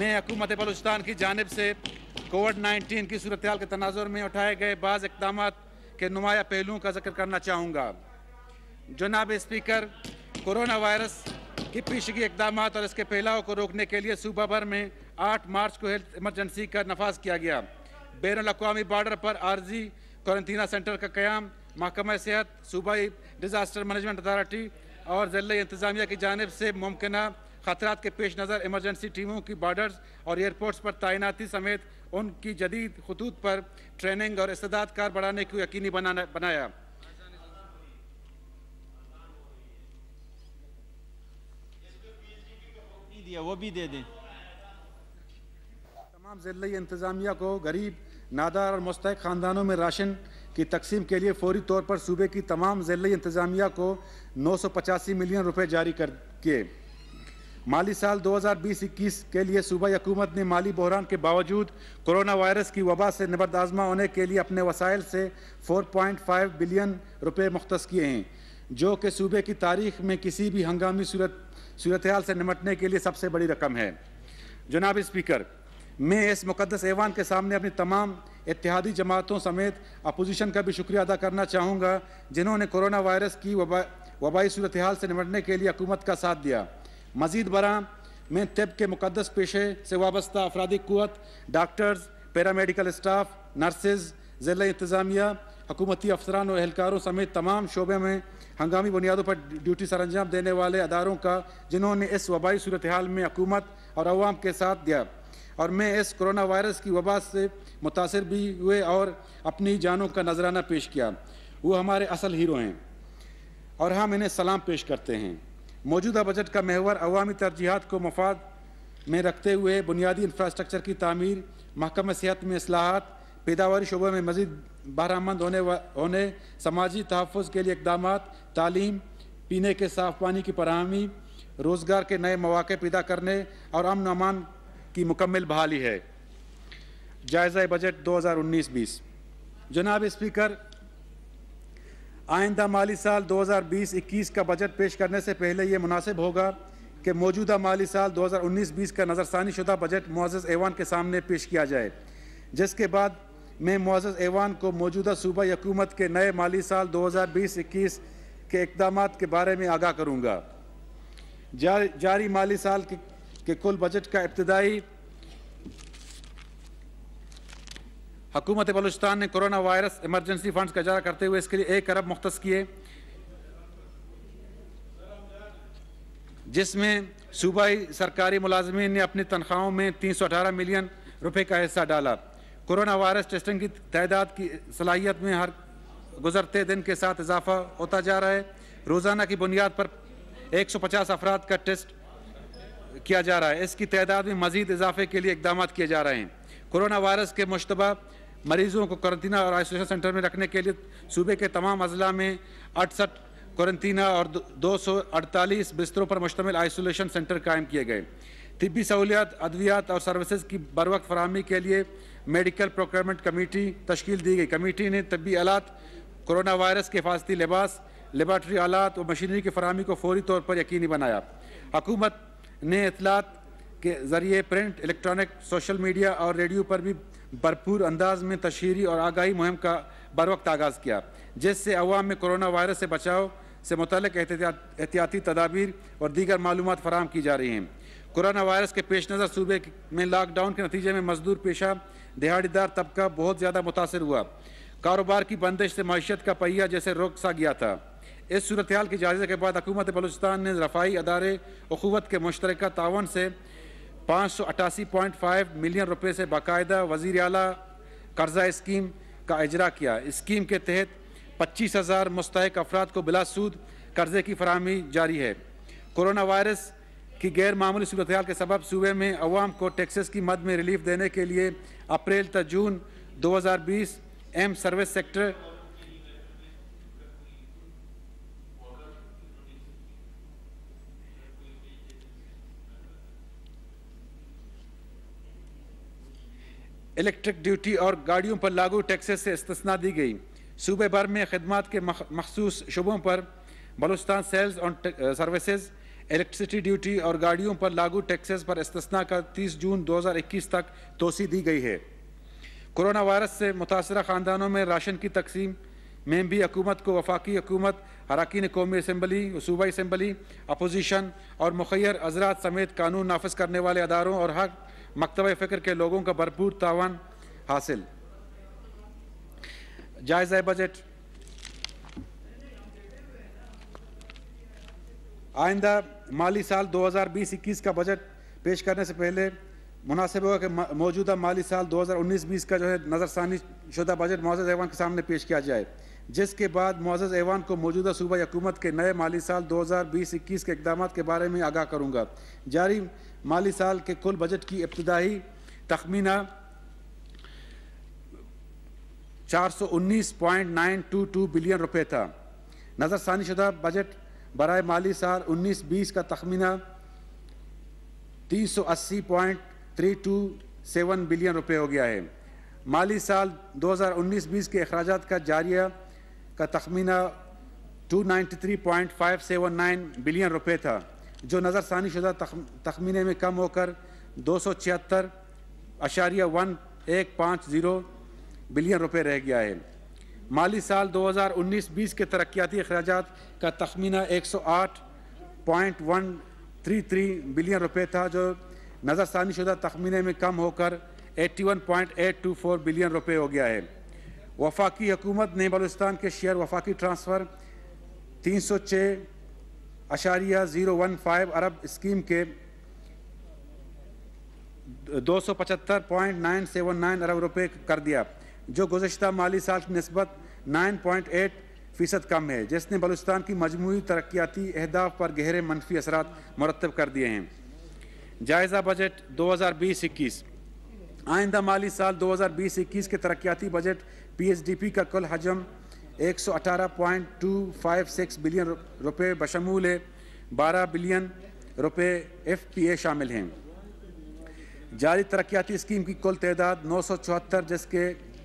में हकूमत बलूचिस्तान की जानब से कोविड नाइन्टीन की सूरत के तनाजर में उठाए गए बाज़ इकदाम के नुमाया पहलुओं का जिक्र करना चाहूँगा जनाब स्पीकर कोरोना वायरस की पेशगी इकदाम और इसके फैलाव को रोकने के लिए सूबा भर में आठ मार्च को हेल्थ इमरजेंसी का नफाज किया गया बैन अवी बॉर्डर पर आर्जी क्वारंटीना सेंटर का क्याम महकमा सेहत सूबाई डिज़ास्टर मैनेजमेंट अथॉरिटी और ज़िले इंतज़ामिया की जानब से मुमकिन खतरात के पेश नज़र इमरजेंसी टीमों की बॉर्डर्स और एयरपोर्ट्स पर तैनाती समेत उनकी जदीद खतूत पर ट्रेनिंग और इस्तेदादकार बढ़ाने को यकीनी बनाना बनाया दिया वो भी दे दें तमाम ज़िले इंतज़ामिया को गरीब नादार और मुस्तक ख़ानदानों में राशन की तकसीम के लिए फौरी तौर पर सूबे की तमाम ज़िले इंतज़ामिया को नौ सौ पचासी मिलियन रुपये जारी कर किए माली साल 2020-21 के लिए सूबाई हुकूमत ने माली बहरान के बावजूद कोरोना वायरस की वबा से नबरद आजमा होने के लिए अपने वसाइल से 4.5 बिलियन रुपये मुख्त किए हैं जो कि सूबे की तारीख में किसी भी हंगामी सूरत सूरत हाल से निमटने के लिए सबसे बड़ी रकम है जनाब स्पीकर मैं इस मुकदस ऐवान के सामने अपनी तमाम इतिहादी जमातों समेत अपोजिशन का भी शुक्रिया अदा करना चाहूँगा जिन्होंने कोरोना वायरस की वबा वबाई सूरत हाल से निमटने के लिए हकूमत का साथ दिया मजीद बरा में तब के मुकदस पेशे से वाबस्ता अफराधी क़वत डॉक्टर्स पैरामेडिकल स्टाफ नर्सेज ज़िला इंतज़ामिया हकूमती अफसरान और एहलकारों समेत तमाम शोबे में हंगामी बुनियादों पर ड्यूटी सर अंजाम देने वाले अदारों का जिन्होंने इस वबाई सूरत हाल में हकूमत और आवाम के साथ दिया और मैं इस कोरोना वायरस की वबा से मुतासर भी हुए और अपनी जानों का नजराना पेश किया वो हमारे असल हीरो हैं और हम इन्हें सलाम पेश करते हैं मौजूदा बजट का महवर अवामी तरजीहत को मफाद में रखते हुए बुनियादी इंफ्रास्ट्रक्चर की तमीर महकम सेहत में असलाहत पैदावारी शुबे में मजीद बारहमंद होने होने समाजी तहफ़ के लिए इकदाम तालीम पीने के साफ पानी की फरहमी रोज़गार के नए मौाक़े पैदा करने और अमन अमान की मुकम्मल बहाली है जायज़ा बजट दो हज़ार उन्नीस बीस जनाब स्पीकर आइंदा माली साल 2020-21 का बजट पेश करने से पहले ये मुनासिब होगा कि मौजूदा माली साल 2019-20 का नज़रसानी शुदा बजट मुआज़ ऐवान के सामने पेश किया जाए जिसके बाद में मुआज़ ऐवान को मौजूदा सूबा हकूमत के नए माली साल 2020-21 के इकदाम के बारे में आगाह करूँगा जारी माली साल के, के कुल बजट का इब्तदाई हकूमत बलूचिस्तान ने कोरोना वायरस इमरजेंसी फंड्स का इजारा करते हुए इसके लिए एक अरब मुख्त किए जिसमें सूबाई सरकारी मुलाजमीन ने अपनी तनख्वाहों में तीन सौ अठारह मिलियन रुपये का हिस्सा डाला कोरोना वायरस टेस्टिंग की तादाद की सलाहियत में हर गुजरते दिन के साथ इजाफा होता जा रहा है रोज़ाना की बुनियाद पर एक सौ पचास अफराद का टेस्ट किया जा रहा है इसकी तादाद में मजीद इजाफे के लिए इकदाम किए जा रहे हैं कोरोना वायरस के मुशतबा मरीजों को क्वारंटीना और आइसोलेशन सेंटर में रखने के लिए सूबे के तमाम अजला में अड़सठ क्वारंटीना और दो सौ अड़तालीस बिस्तरों पर मुश्तमिल आइसोलेशन सेंटर कायम किए गए तबी सहूलियात अद्वियात और सर्विसज़ की बरवक फरहमी के लिए मेडिकल प्रोक्रमेंट कमेटी तश्कील दी गई कमेटी ने तबी आलात कोरोना वायरस के हिफाजती लिबास लेबार्ट्री आलात और मशीनरी की फरहमी को फौरी तौर पर यकीनी बनाया हकूमत ने इतलात के ज़रिए प्रिंट इलेक्ट्रॉनिक सोशल मीडिया और रेडियो पर भी भरपूर अंदाज में तशहरी और आगाही मुहिम का बर वक्त आगाज़ किया जिससे अवाम में कोरोना वायरस से बचाव से मुतल एहतियाती तदाबीर और दीगर मालूम फराम की जा रही हैं कोरोना वायरस के पेश नज़र सूबे में लॉकडाउन के नतीजे में मजदूर पेशा दिहाड़ीदार तबका बहुत ज़्यादा मुतासर हुआ कारोबार की बंदिश से मीशत का पहिया जैसे रोक सा गया था इस सूरत के जायजे के बाद हकूमत बलोचस्तान ने रफाई अदारे अखूत के मुश्तर तावन से 588.5 मिलियन रुपए से बाकायदा वजीर अला कर्जा स्कीम का अजरा किया स्कीम के तहत पच्चीस हज़ार मुस्तक अफराद को बिलासूद कर्जे की फरहमी जारी है कोरोना वायरस की गैर मामूली सूरत के सबब सूबे में अवाम को टैक्सेस की मद में रिलीफ देने के लिए अप्रैल तक जून 2020 एम सर्विस सेक्टर इलेक्ट्रिक ड्यूटी और गाड़ियों पर लागू टैक्सेस से इस्तना दी गई सूबे भर में खदमात के मखसूस शुबों पर बलुस्तान सेल्स और सर्विसेज इलेक्ट्रिसिटी ड्यूटी और गाड़ियों पर लागू टैक्सेस पर इस्तना का 30 जून 2021 तक तोसी दी गई है कोरोना वायरस से मुतासर ख़ानदानों में राशन की तकसीम में भी हकूमत को वफाकी हकूमत अरकान कौमी असम्बली सूबाई असम्बली अपोजिशन और मुखर अजरात समेत कानून नाफज करने वाले अदारों और हक मकतब फ़िक्र के लोगों का भरपूर तावन हासिल जायज़ा बजट आइंदा माली साल 2020-21 का बजट पेश करने से पहले मुनासिब होगा कि मौजूदा माली साल 2019-20 का जो है नज़रसानी शुदा बजट मुआज़ ऐवान के सामने पेश किया जाए जिसके बाद मुआज़ ऐवान को मौजूदा सूबा हुकूमत के नए माली साल 2020-21 के इकदाम के बारे में आगाह करूंगा जारी माली साल के कुल बजट की इब्तदाई तखमीना 419.922 बिलियन रुपए था नज़रसानीशुदा शुदा बजट बर माली साल 19-20 का तखमीना 380.327 बिलियन रुपए हो गया है माली साल 2019-20 के अखराज का जारिया का तखमीना 293.579 बिलियन रुपए था जो नज़रसानी शुदा तखमीने में कम होकर दो सौ छिहत्तर अशारिया वन एक पाँच ज़ीरो बिलियन रुपये रह गया है माली साल 2019-20 के तरक्याती अखराज का तखमीना 108.133 बिलियन रुपये था जो नज़रसानी शुदा तखमीने में कम होकर 81.824 बिलियन रुपये हो गया है वफाकी हुकूमत ने बलूचिस्तान के शेयर वफाकी ट्रांसफ़र छः अशारिया ज़ीरो वन फाइव अरब स्कीम के दो सौ पचहत्तर पॉइंट नाइन सेवन नाइन अरब रुपये कर दिया जो गुजशत माली साल की नस्बत नाइन पॉइंट एट फ़ीसद कम है जिसने बलूचिस्तान की मजमू तरक्याती अहदाफ पर गहरे मनफी असर मरतब कर दिए हैं जायज़ा बजट दो हज़ार बीस इक्कीस आइंदा माली साल दो हज़ार बीस इक्कीस के तरक्याती budget P H D P का कुल हजम 118.256 बिलियन रुपए बशमूल 12 बिलियन रुपए एफपीए शामिल हैं जारी तरक्याती स्कीम की कुल तदाद नौ सौ चौहत्तर जिसके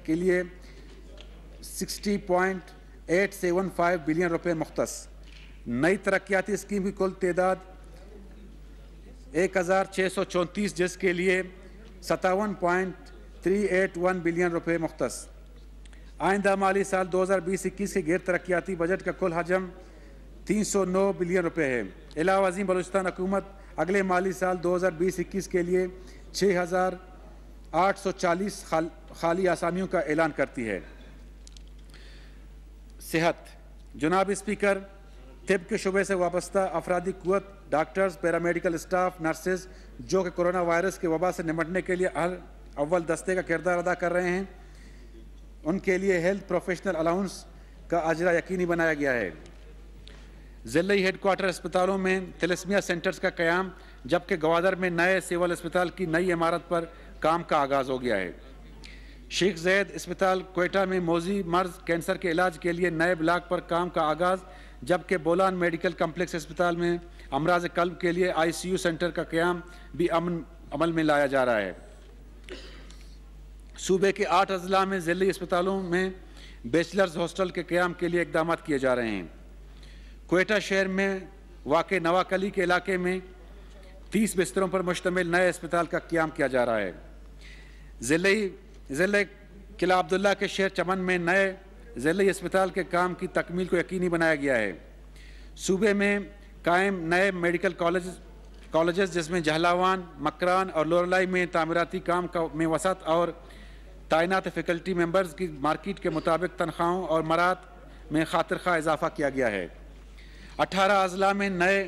के लिए 60.875 बिलियन रुपए मुख्त नई तरक्याती स्कीम की कुल तदाद एक हज़ार छः सौ चौंतीस जिसके लिए सतावन point three eight one billion रुपए मुख्त आइंदा माली साल 2020-21 के गैर तरक्याती बजट का कुल हजम 309 बिलियन रुपये है अलावा अजीम बलूचिस्तान हुकूमत अगले माली साल 2020-21 के लिए 6,840 खाल, खाली आसामियों का ऐलान करती है सेहत जनाब स्पीकर तिब के शुबे से वाबस्ता अफराधी कुत डॉक्टर्स पैरामेडिकल स्टाफ नर्सेज जो कि कोरोना वायरस के वबा से निपटने के लिए हर अव्वल दस्ते का किरदार अदा कर रहे हैं उनके लिए हेल्थ प्रोफेशनल अलाउंस का अजरा यकीनी बनाया गया है ज़िली हेडकोार्टर अस्पतालों में थेलेसमिया सेंटर्स का क्याम जबकि गवादर में नए सिविल अस्पताल की नई इमारत पर काम का आगाज़ हो गया है शेख जैद अस्पताल कोयटा में मोजी मर्ज कैंसर के इलाज के लिए नए ब्लाक पर काम का आगाज़ जबकि बोलान मेडिकल कम्प्लेक्स अस्पताल में अमराज कल्ब के लिए आईसीयू सेंटर का क्याम भी अमन अमल में लाया जा रहा है सूबे के आठ अजला में ज़िली अस्पतालों में बेचलर्स हॉस्टल के क्याम के लिए इकदाम किए जा रहे हैं कोयटा शहर में वाक़ नवाकली के इलाके में तीस बिस्तरों पर मुश्तमिल नए अस्पताल का क्याम किया जा रहा है ज़िले ज़िले किला अब्दुल्ला के शहर चमन में नए ज़िले अस्पताल के काम की तकमील को यकीनी बनाया गया है सूबे में कायम नए मेडिकल कॉलेज कॉलेजेस जिसमें जहलावान मकरान और लोरलाई में तामीराती काम का में वसत और तैनात फैकल्टी मेंबर्स की मार्किट के मुताबिक तनख्वाहों और मरात में खातर खा इजाफा किया गया है अठारह अजला में नए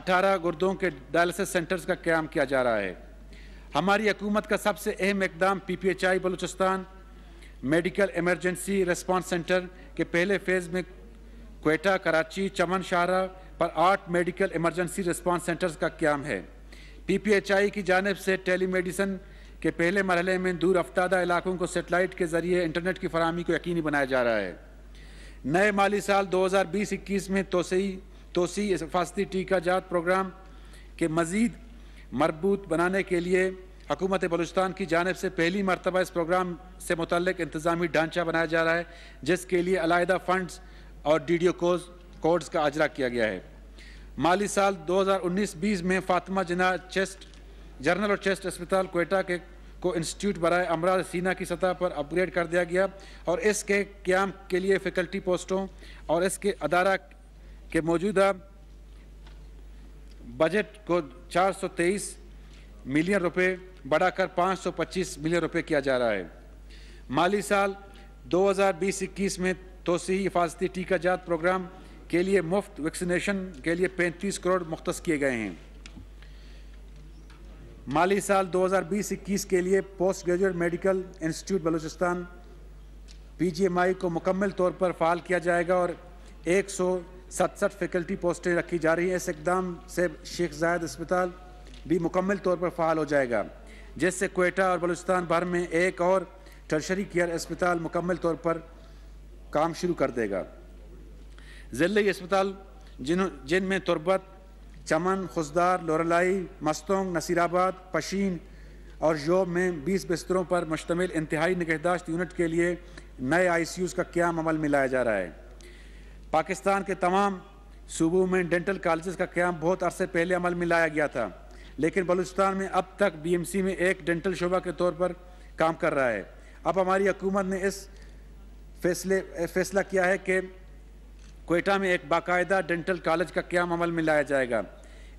अठारह गुर्दों के डायलिसिस सेंटर्स का क्याम किया जा रहा है हमारी हकूमत का सबसे अहम इकदाम P P H I Balochistan medical emergency response centre के पहले फेज़ में कोटा कराची चमन शाहरा पर आठ मेडिकल इमरजेंसी रिस्पॉन्स सेंटर्स का क्याम है पी पी एच आई की जानब से टेली मेडिसन कि पहले मरहले में दूर अफ्तादा इलाकों को सेटेलाइट के ज़रिए इंटरनेट की फरहमी को यकीनी बनाया जा रहा है नए माली साल 2020-21 में तोसी तोसी हिफाजती टीका जात प्रोग्राम के मज़ीद मरबूत बनाने के लिए हकूमत बलूचस्तान की जानब से पहली मरतबा इस प्रोग्राम से मुतल इंतजामी ढांचा बनाया जा रहा है जिसके लिए अलादा फंडस और D D O codes codes का अजरा किया गया है माली साल 2019-20 में फातिमा जना चेस्ट जर्नल और चेस्ट अस्पताल कोयटा के को इंस्टीट्यूट बरए अमराज सीना की सतह पर अपग्रेड कर दिया गया और इसके क्याम के लिए फैकल्टी पोस्टों और इसके अदारा के मौजूदा बजट को 423 मिलियन रुपए बढ़ाकर 525 मिलियन रुपए किया जा रहा है माली साल बीस इक्कीस में तोसी हिफाजती टीका जात प्रोग्राम के लिए मुफ्त वैक्सीनेशन के लिए 35 करोड़ मुख्त किए गए हैं माली साल 2020-21 के लिए post graduate medical institute Balochistan PGMI को मुकम्मल तौर पर फ़ाल किया जाएगा और एक सौ फैकल्टी पोस्टें रखी जा रही हैं इस इकदाम से शेख जायद अस्पताल भी मुकम्मल तौर पर फ़ाल हो जाएगा जिससे कोयटा और बलूचिस्तान भर में एक और टर्शरी केयर अस्पताल मुकम्मल तौर पर काम शुरू कर देगा ज़िले अस्पताल जिन जिनमें तुरबत चमन खुशदार लोरलाई मस्तोंग नसीराबाद पशीन और जोब में 20 बिस्तरों पर मुश्तमिल इंतहाई निगहदाश्त यूनिट के लिए नए आई सी यूज़ का क्याम अमल में लाया जा रहा है पाकिस्तान के तमाम सूबों में डेंटल कॉलेज का क्याम बहुत अरसे पहले अमल में लाया गया था लेकिन बलूचिस्तान में अब तक बी एम सी में एक डेंटल शोबा के तौर पर काम कर रहा है अब हमारी हकूमत ने इस फैसले फैसला किया है कि कोयटा में एक बाकायदा डेंटल कॉलेज का क्या अमल में लाया जाएगा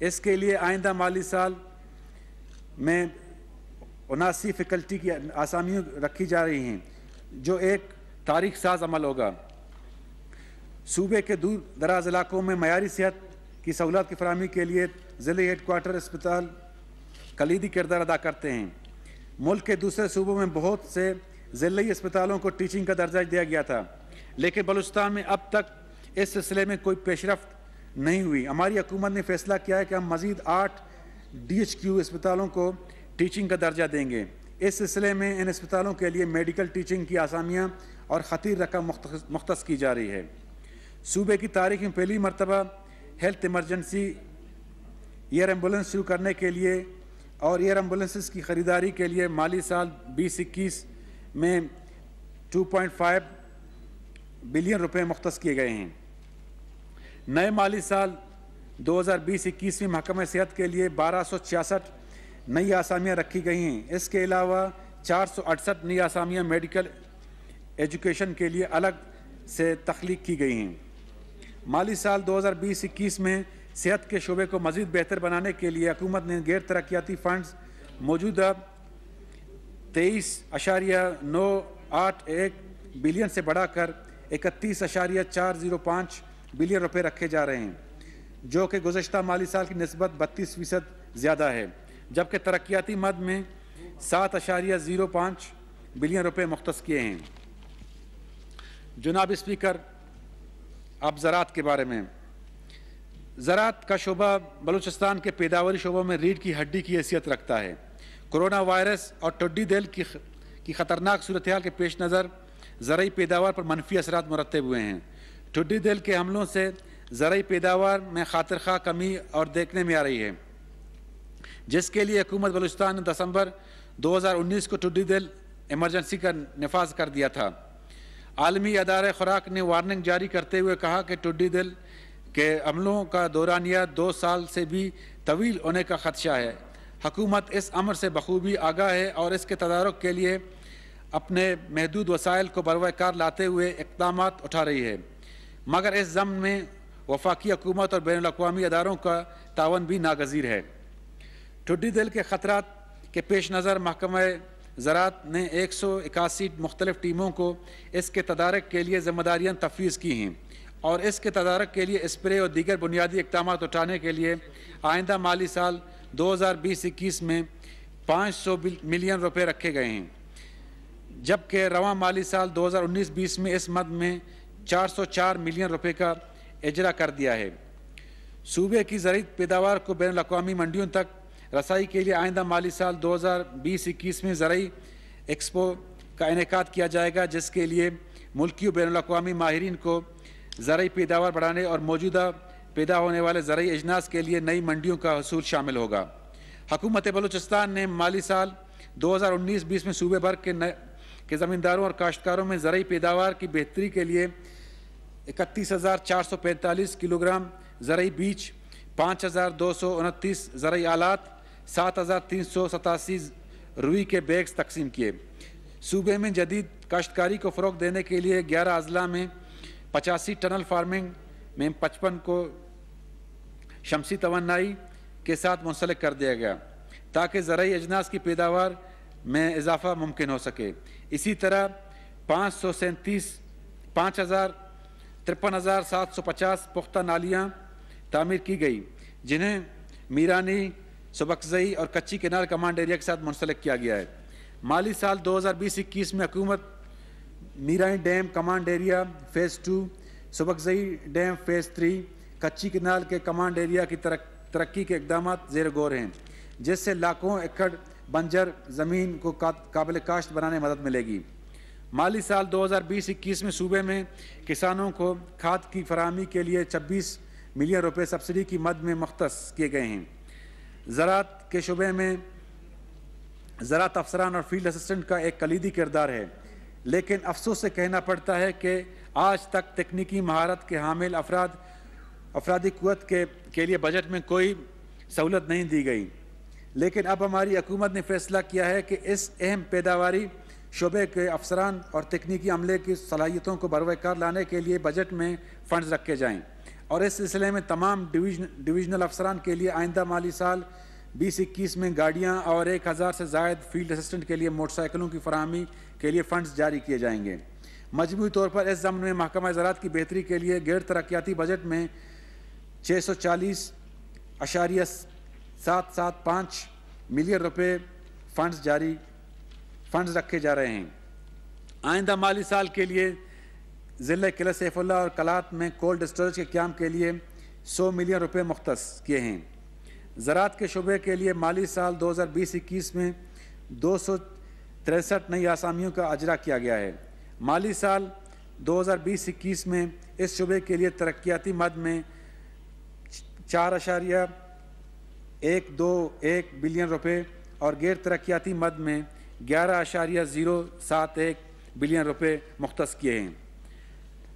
इसके लिए आइंदा माली साल में उनासी फैकल्टी की आसामियों रखी जा रही हैं जो एक तारीख साज अमल होगा सूबे के दूर दराज इलाकों में मैारी सेहत की सहूलत की फरहमी के लिए ज़िले हेड अस्पताल कलीदी किरदार अदा करते हैं मुल्क के दूसरे सूबों में बहुत से ज़िली अस्पतालों को टीचिंग का दर्जा दिया गया था लेकिन बलूचिस्तान में अब तक इस सिलसिले में कोई पेशरफ नहीं हुई हमारी हकूमत ने फैसला किया है कि हम मज़ीद आठ डी एच क्यू अस्पतालों को टीचिंग का दर्जा देंगे इस सिलसिले में इन अस्पतालों के लिए मेडिकल टीचिंग की आसामियाँ और खतर रकम मुख्त की जा रही है सूबे की तारीख में पहली मरतबा हेल्थ इमरजेंसी एयर एम्बुलेंस शुरू करने के लिए और एयर एम्बुलेंसेस की ख़रीदारी के लिए माली साल बीस इक्कीस में 2.5 बिलियन रुपए मुख्त किए गए हैं नए माली साल 2020-21 में महकम सेहत के लिए बारह नई आसामियाँ रखी गई हैं इसके अलावा चार नई आसामियाँ मेडिकल एजुकेशन के लिए अलग से तख्लीक की गई हैं माली साल 2020-21 में सेहत के शोबे को मज़ीद बेहतर बनाने के लिए हुकूमत ने गैर तरक्याती फंड मौजूदा तेईस अशारिया नौ आठ एक बिलियन से बढ़ाकर इकतीस अशारिया चार ज़ीरो पाँच बिलियन रुपए रखे जा रहे हैं जो कि गुजशत माली साल की नस्बत बत्तीस फ़ीसद ज़्यादा है जबकि तरक्याती मद में सात अशारिया ज़ीरो पाँच बिलियन रुपये मुख्त किए हैं जनाब स्पीकर अब ज़रात के बारे में ज़रात का शोबा बलूचिस्तान के पैदावारी शोबों में रीढ़ की हड्डी की हैसियत रखता है कोरोना वायरस और टड्डी दिल की की ख़तरनाक सूरत के पेश नज़र ज़रूरी पैदावार पर मनफी असरात मरतब हुए हैं टिड्डी दल के हमलों से ज़रूरी पैदावार में खातर खा कमी और देखने में आ रही है जिसके लिए हुकूमत बलुचस्तान ने दसंबर 2019 को टिड्डी दल इमरजेंसी का नफाज कर दिया था आलमी अदार खुराक ने वार्निंग जारी करते हुए कहा कि टिड्डी दल के अमलों का दौरानिया दो साल से भी तवील होने का खदशा है हकूमत इस अमर से बखूबी आगाह है और इसके तदारक के लिए अपने महदूद वसाइल को बरवाकार लाते हुए इकदाम उठा रही है मगर इस जम में वफाकी हकूमत और बैन अवी अदारों का तावन भी नागजीर है ठुडी दिल के ख़तरा के पेश नज़र महकम ज़रात ने एक सौ इक्यासी मुख्तलिफ टीमों को इसके तदारक के लिए जिम्मेदारियाँ तफवीज़ की हैं और इसके तदारक के लिए स्प्रे और दीगर बुनियादी इकदाम उठाने के लिए आइंदा माली साल दो हज़ार बीस इक्कीस में पाँच सौ मिलियन रुपये रखे गए हैं जबकि रवा माली साल दो हज़ार उन्नीस बीस में इस मद में 404 मिलियन रुपए का इजरा कर दिया है सूबे की ज़रूरी पैदावार को बैन अवी मंडियों तक रसाई के लिए आइंदा माली साल 2020-21 में ज़रूरी एक्सपो का इनका किया जाएगा जिसके लिए मुल्की बैन अवी माहरीन को ज़रूरी पैदावार बढ़ाने और मौजूदा पैदा होने वाले ज़रूरी अजनास के लिए नई मंडियों का हसूल शामिल होगा हकूमत बलूचिस्तान ने माली साल 2019-20 में सूबे भर के कि ज़मींदारों और काश्तकारों में ज़रूरी पैदावार की बेहतरी के लिए इकतीस हज़ार चार सौ पैंतालीस किलोग्राम ज़रूरी बीज पाँच हज़ार दो सौ उनतीस ज़रूरी आलात सात हज़ार तीन सौ सतासी रुई के बैग्स तकसीम किए सूबे में जदीद काश्तकारी को फ़रोग देने के लिए ग्यारह अजला में पचासी टनल फार्मिंग में पचपन को शमसी तोनाई के साथ मुंसलिक कर दिया गया ताकि ज़रूरी अजनास की पैदावार में इजाफा मुमकिन हो सके इसी तरह पाँच सौ सैंतीस पाँच हज़ार तिरपन हज़ार सात सौ पचास पुख्ता नालियाँ तामीर की गई जिन्हें मीरानी सबकजई और कच्ची किनार कमांड एरिया के साथ मुंसलिक किया गया है माली साल दो हज़ार बीस इक्कीस में हुकूमत Mirani dam command area phase two Sabakzai dam phase three Kachhi किनार के कमांड एरिया की तरक्की के इकदाम जेर गौर हैं जिससे लाखों एकड़ बंजर ज़मीन को काबिल काश्त बनाने में मदद मिलेगी माली साल 2020-21 में सूबे में किसानों को खाद की फरहमी के लिए 26 मिलियन रुपए सब्सिडी की मद में मख्त किए गए हैं ज़रात के शुबे में ज़रात अफसरान और फील्ड असिस्टेंट का एक कलीदी किरदार है लेकिन अफसोस से कहना पड़ता है कि आज तक तकनीकी महारत के हामिल अफराद अफराधी कुत के, के लिए बजट में कोई सहूलत नहीं दी गई लेकिन अब हमारी हकूमत ने फैसला किया है कि इस अहम पैदावारी शोबे के अफसरान और तकनीकी अमले की सलाहियतों को बरवकार लाने के लिए बजट में फ़ंड रखे जाएँ और इस सिलसिले में तमाम डिवीजन डिवीजनल अफसरान के लिए आइंदा माली साल बीस इक्कीस में गाड़ियाँ और एक हज़ार से जायद फील्ड असिस्टेंट के लिए मोटरसाइकिलों की फरहमी के लिए फ़ंड्स जारी किए जाएंगे मजमू तौर पर इस ज़मन में महकमा ज़रात की बेहतरी के लिए गैर तरक्याती बजट में छः सौ चालीस अशारिया सात सात पाँच मिलियन रुपए फंड्स जारी फंड्स रखे जा रहे हैं आइंदा माली साल के लिए ज़िले किला सैफुल्ला और कलात में कोल्ड स्टोरेज के क्याम के लिए 100 मिलियन रुपए मुख्त किए हैं ज़रात के शुबे के लिए माली साल 2020-21 में दो सौ तिरसठ नई आसामियों का अजरा किया गया है माली साल 2020-21 में इस शुबे के लिए तरक्याती मद में चार अशारिया एक दो एक बिलियन रुपए और गैर तरक्याती मद में ग्यारह अशारिया ज़ीरो सात एक बिलियन रुपए मुख्त किए हैं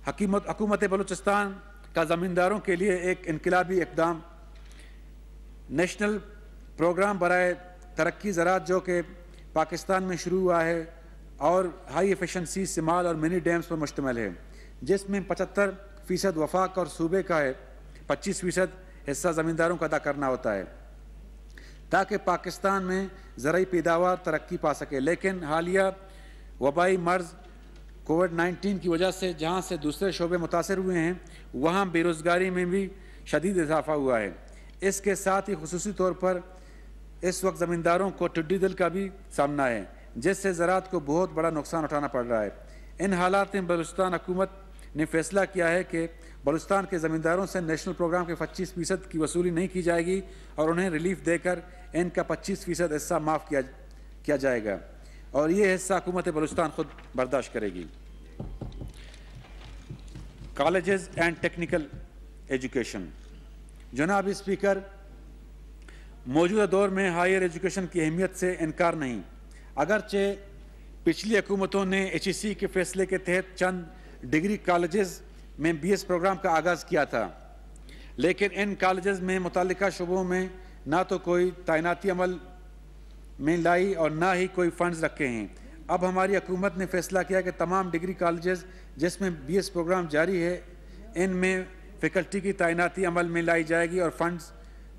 हकीमत हकूमत बलूचिस्तान का ज़मींदारों के लिए एक इनकलाबी इकदाम नेशनल प्रोग्राम बरए तरक्की ज़रात जो कि पाकिस्तान में शुरू हुआ है और हाई एफिशेंसी सिमाल और मिनी डैम्स पर मुश्तमल है जिसमें पचहत्तर फ़ीसद वफाक और सूबे का है पच्चीस फ़ीसद हिस्सा ज़मींदारों का अदा करना होता है ताकि पाकिस्तान में ज़रूरी पैदावार तरक्की पा सके लेकिन हालिया वबाई मर्ज़ कोविड 19 की वजह से जहाँ से दूसरे शोबे मुतासर हुए हैं वहाँ बेरोज़गारी में भी शदीद इजाफा हुआ है इसके साथ ही खसूस तौर पर इस वक्त ज़मींदारों को टिड्डी दिल का भी सामना है जिससे ज़रात को बहुत बड़ा नुकसान उठाना पड़ रहा है इन हालात में बलुस्तान हुकूमत ने फैसला किया है कि बलुस्तान के ज़मींदारों से नेशनल प्रोग्राम के 25 फीसद की वसूली नहीं की जाएगी और उन्हें रिलीफ देकर एन का 25 फीसद हिस्सा माफ़ किया किया जाएगा और ये हिस्सा हुकूमत बलुस्तान खुद बर्दाश्त करेगी कॉलेजेस एंड टेक्निकल एजुकेशन जनाब स्पीकर मौजूदा दौर में हायर एजुकेशन की अहमियत से इनकार नहीं अगरचे पिछली हुकूमतों ने एच के फैसले के तहत चंद डिग्री कॉलेजेज़ में बीएस प्रोग्राम का आगाज़ किया था लेकिन इन कॉलेज में मुतल शुबों में ना तो कोई तैनाती अमल में लाई और ना ही कोई फंड्स रखे हैं अब हमारी हकूमत ने फैसला किया कि तमाम डिग्री कॉलेजेस जिसमें बीएस प्रोग्राम जारी है इनमें फैकल्टी की तैनाती अमल में लाई जाएगी और फंड्स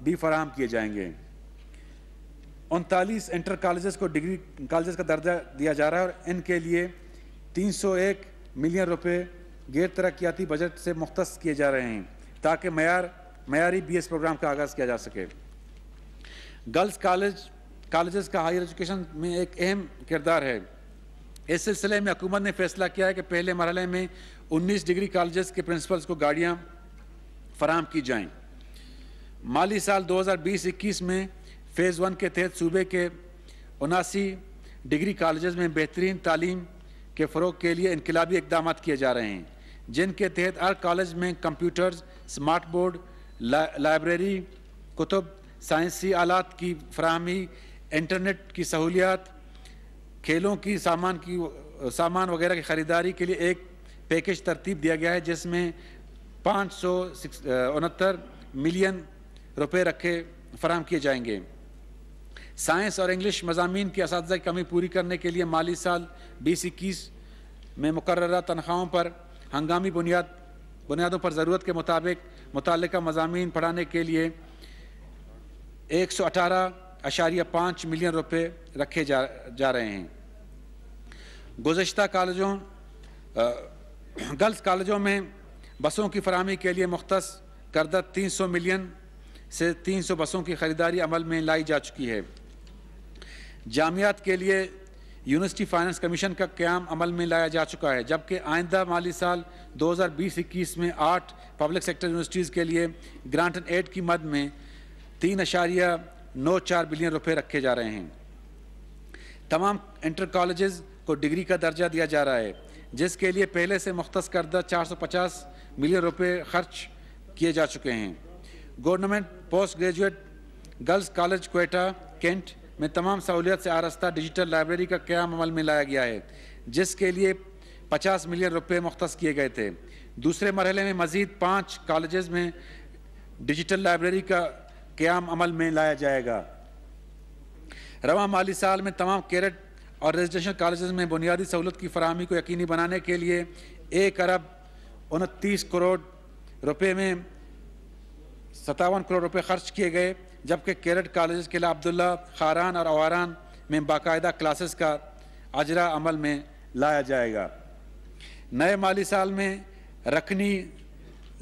भी फराहम किए जाएंगे उनतालीस इंटर कॉलेजेस को डिग्री कॉलेज का दर्जा दिया जा रहा है और इनके लिए 301 मिलियन रुपए गैर तरक्याती बजट से मुख्त किए जा रहे हैं ताकि मैार मैारी बी एस प्रोग्राम का आगाज़ किया जा सके गर्ल्स कॉलेज कॉलेज का हायर एजुकेशन में एक अहम किरदार है इस सिलसिले में हुकूमत ने फैसला किया है कि पहले मरहले में 19 डिग्री कॉलेज के प्रिंसिपल्स को गाड़ियाँ फराम की जाएँ माली साल 2020-21 में फ़ेज़ वन के तहत सूबे के उनासी डिग्री कॉलेज में बेहतरीन तालीम के फ़रोग के लिए इनकलाबी इकदाम किए जा रहे हैं जिनके तहत हर कॉलेज में कंप्यूटर्स स्मार्ट बोर्ड लाइब्रेरी कुतुब साइंसी आलात की फ्राहमी इंटरनेट की सहूलियात खेलों की सामान की सामान वगैरह की ख़रीदारी के लिए एक पैकेज तरतीब दिया गया है जिसमें पाँच सौ उनहत्तर मिलियन रुपए रखे फराम किए जाएंगे साइंस और इंग्लिश मजामी की इस कमी पूरी करने के लिए माली साल बीस इक्कीस में मुकर्रा तनख्वाहों पर हंगामी बुनियाद बुनियादों पर ज़रूरत के मुताबिक मुतल मजामी पढ़ाने के लिए एक सौ अठारह अशारिया पाँच मिलियन रुपये रखे जा जा रहे हैं गुज्त कॉलेजों गर्ल्स कॉलेजों में बसों की फरहमी के लिए मुख्त करदा तीन सौ मिलियन से तीन सौ बसों की ख़रीदारी अमल में लाई जा चुकी है जामियात के लिए यूनिवर्सिटी फाइनेंस कमीशन का क्याम अमल में लाया जा चुका है जबकि आइंदा माली साल 2020-21 में आठ पब्लिक सेक्टर यूनिवर्सिटीज़ के लिए ग्रांट एंड एड की मद में तीन अशारिया नौ चार बिलियन रुपये रखे जा रहे हैं तमाम इंटर कॉलेजेस को डिग्री का दर्जा दिया जा रहा है जिसके लिए पहले से मुख्त करदा पचास मिलियन रुपये खर्च किए जा चुके हैं government post graduate girls college Quetta cantt में तमाम सहूलियत से आरस्ता डिजिटल लाइब्रेरी का क्याम अमल में लाया गया है जिसके लिए 50 मिलियन रुपये मुख्त किए गए थे दूसरे मरहले में मज़ीद पाँच कॉलेज में डिजिटल लाइब्रेरी का क्याम अमल में लाया जाएगा रवा माली साल में तमाम कैरेट और रेजिस्ट्रेशन कॉलेज में बुनियादी सहूलत की फरहमी को यकीनी बनाने के लिए एक अरब उनतीस करोड़ रुपये में सतावन करोड़ रुपये खर्च किए गए जबकि केरट कॉलेज किला अब्दुल्ला खारान और अवारान में बाकायदा क्लासेस का अजरा अमल में लाया जाएगा नए माली साल में रखनी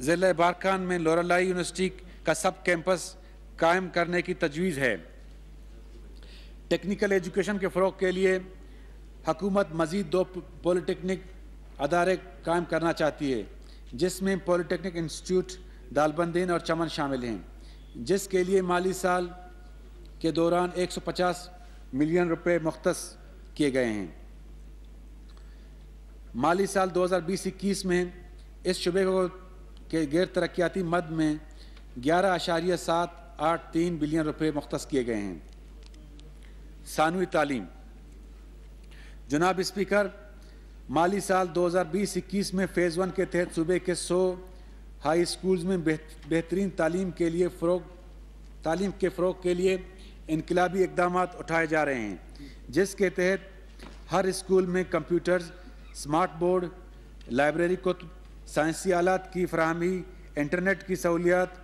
ज़िले बारखान में लोरलाई यूनिवर्सिटी का सब कैंपस कायम करने की तजवीज़ है टेक्निकल एजुकेशन के फ़रोग के लिए हकूमत मज़ीद दो पॉलिटेक्निक अदारे कायम करना चाहती है जिसमें पॉलीटेक्निक इंस्टीट्यूट दालबंदीन और चमन शामिल हैं जिसके लिए माली साल के दौरान 150 मिलियन रुपए मुख्त किए गए हैं माली साल 2020-21 में इस शुबे को के गैर तरक्याती मद में ग्यारह आशारिया सात आठ तीन बिलियन रुपए मुख्त किए गए हैं सानवी तालीम जनाब स्पीकर माली साल 2020-21 में फ़ेज़ वन के तहत सूबे के सौ हाई स्कूल्स में बेहतरीन तालीम के लिए फ़रोग तालीम के फ़रोग के लिए इनकलाबी इकदाम उठाए जा रहे हैं जिसके तहत हर स्कूल में कंप्यूटर्स स्मार्ट बोर्ड लाइब्रेरी को तो साइंसी आलात की फ्राहमी इंटरनेट की सहूलियात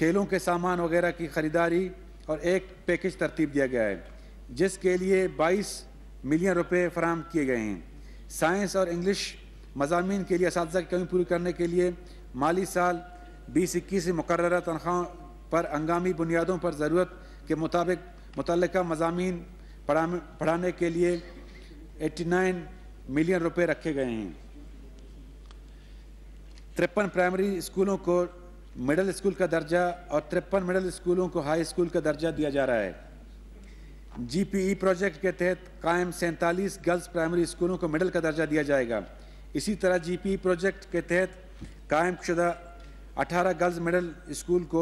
खेलों के सामान वगैरह की ख़रीदारी और एक पैकेज तरतीब दिया गया है जिसके लिए बाईस मिलियन रुपये फराम किए गए हैं साइंस और इंग्लिश मजामी के लिए इस कमी पूरी करने के लिए माली साल बीस इक्कीस से मुकर पर हंगामी बुनियादों पर ज़रूरत के मुताबिक मुतल मजामी पढ़ाने के लिए 89 मिलियन रुपए रखे गए हैं तिरपन प्राइमरी स्कूलों को मिडिल स्कूल का दर्जा और तिरपन मिडिल स्कूलों को हाई स्कूल का दर्जा दिया जा रहा है जीपीई प्रोजेक्ट के तहत कायम सैंतालीस गर्ल्स प्राइमरी स्कूलों को मिडिल का दर्जा दिया जाएगा इसी तरह जीपीई प्रोजेक्ट के तहत कायम शुदा अठारह गर्ल्स मिडल स्कूल को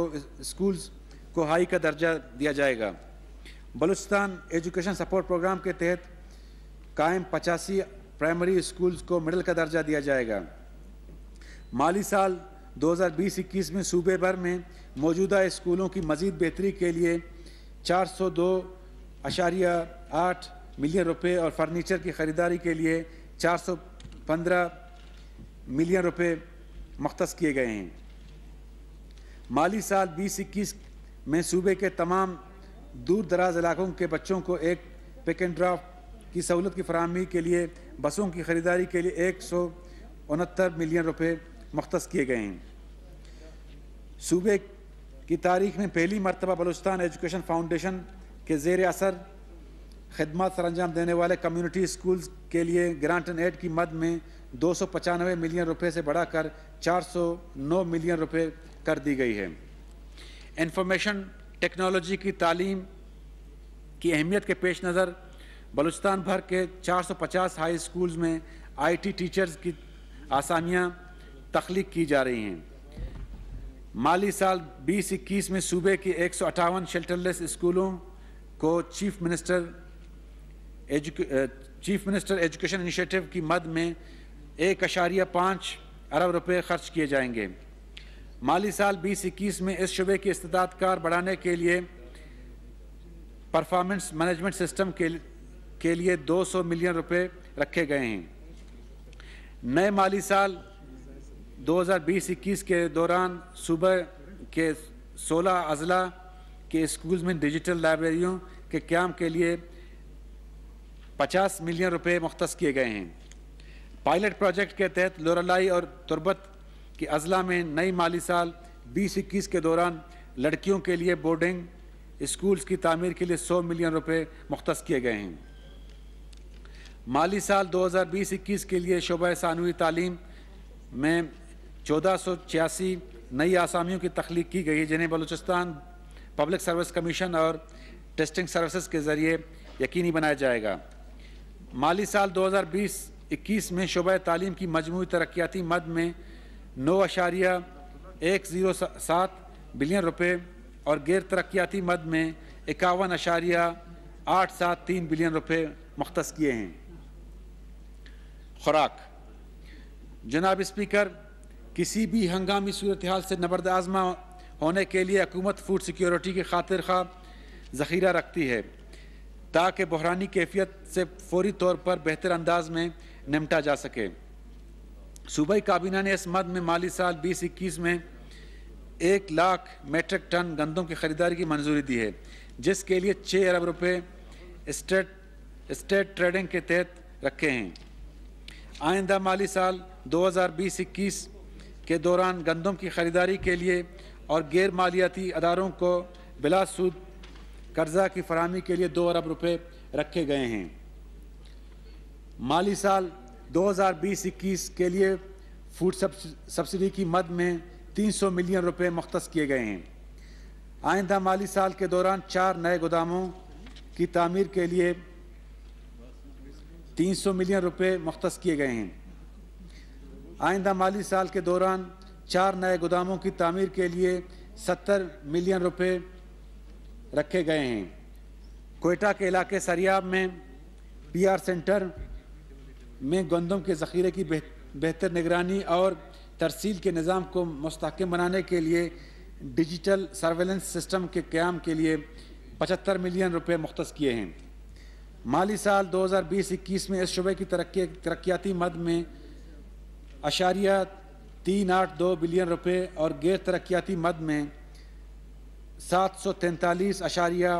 स्कूल को हाई का दर्जा दिया जाएगा बलूचिस्तान एजुकेशन सपोर्ट प्रोग्राम के तहत कायम पचासी प्राइमरी स्कूल्स को मिडल का दर्जा दिया जाएगा माली साल 2020-21 में सूबे भर में मौजूदा स्कूलों की मजीद बेहतरी के लिए चार सौ दो अशारिया आठ मिलियन रुपये और फर्नीचर की ख़रीदारी के लिए चार सौ पंद्रह मिलियन रुपये मख्त किए गए हैं माली साल बीस इक्कीस में सूबे के तमाम दूर दराज इलाकों के बच्चों को एक पिक एंड ड्राफ्ट की सहूलत की फरहमी के लिए बसों की ख़रीदारी के लिए एक सौ उनहत्तर मिलियन रुपये मख्त किए गए हैं सूबे की तारीख में पहली मरतबा बलुस्तान एजुकेशन फाउंडेशन के जेर असर खदमत सर अंजाम देने वाले कम्यूनिटी स्कूल्स के लिए ग्रांट एंड एड की मद में दो मिलियन रुपए से बढ़ाकर 409 मिलियन रुपए कर दी गई है इंफॉर्मेशन टेक्नोलॉजी की तालीम की अहमियत के पेश नज़र बलूचिस्तान भर के 450 हाई स्कूल्स में आईटी टीचर्स की आसानियां तख्लीक की जा रही हैं माली साल बीस इक्कीस में सूबे के एक सौ शेल्टरलेस स्कूलों को chief minister chief minister education initiative की मद में एक अशारिया पाँच अरब रुपये खर्च किए जाएंगे माली साल बीस इक्कीस में इस शुबे की इस्तात कार बढ़ाने के लिए परफॉर्मेंस मैनेजमेंट सिस्टम के के लिए 200 मिलियन रुपए रखे गए हैं नए माली साल बीस इक्कीस के दौरान सूबे के 16 अजला के स्कूल में डिजिटल लाइब्रेरियों के क्याम के लिए 50 मिलियन रुपए मुख्त किए गए हैं पायलट प्रोजेक्ट के तहत लोरलाई और तुरबत के अजला में नई माली साल बीस इक्कीस के दौरान लड़कियों के लिए बोर्डिंग स्कूल्स की तमीर के लिए सौ मिलियन रुपये मुख्त किए गए हैं माली साल दो हज़ार बीस इक्कीस के लिए शोबा सानवी तालीम में चौदह सौ छियासी नई आसामियों की तख्लीक की गई है जिन्हें बलूचिस्तान पब्लिक सर्विस कमीशन और टेस्टिंग सर्विसेज के ज़रिए यकीनी बनाया जाएगा माली साल 2020 इक्कीस में शुबा तालीम की मजमू तरक्याती मद में नौ अशारिया एक ज़ीरो सात बिलियन रुपये और गैर तरक्याती मद में इक्यावन अशारिया आठ सात तीन बिलियन रुपये मख्त किए हैं खुराक जनाब स्पीकर किसी भी हंगामी सूरत हाल से नबरद आजमा होने के लिए हकूमत फूड सिक्योरिटी की खातिर खा ज़ख़ीरा रखती है ताकि बहरानी कैफियत से फौरी तौर पर बेहतर अंदाज में निमटा जा सके सूबाई काबीना ने इस मद में माली साल बीस इक्कीस में एक लाख मेट्रिक टन गंदम की खरीदारी की मंजूरी दी है जिसके लिए छः अरब रुपये स्टेट स्टेट ट्रेडिंग के तहत रखे हैं आइंदा माली साल 2020-21 के दौरान गंदम की खरीदारी के लिए और गैर मालियाती अदारों को बिलासूद कर्जा की फरहमी के लिए दो अरब रुपये रखे गए हैं माली साल 2020-21 के लिए फूड सब्सिडी की मद में 300 मिलियन रुपए मख्त किए गए हैं आइंदा माली साल के दौरान चार नए गोदामों की तमीर के लिए 300 मिलियन रुपए मख्त किए गए हैं आइंदा माली साल के दौरान चार नए गोदामों की तमीर के लिए 70 मिलियन रुपए रखे गए हैं कोयटा के इलाके सरियाब में पीआर सेंटर में गंदम के ज़ख़ीरे की बेहतर निगरानी और तरसील के निज़ाम को मस्तकम बनाने के लिए डिजिटल सर्वेलेंस सिस्टम के क्याम के लिए पचहत्तर मिलियन रुपये मुख्त किए हैं माली साल 2020-21 में इस शुबे की तरक् तरक्याती मद में अशारिया तीन आठ दो बिलियन रुपये और गैर तरक्याती मद में सात सौ तैंतालीस अशारिया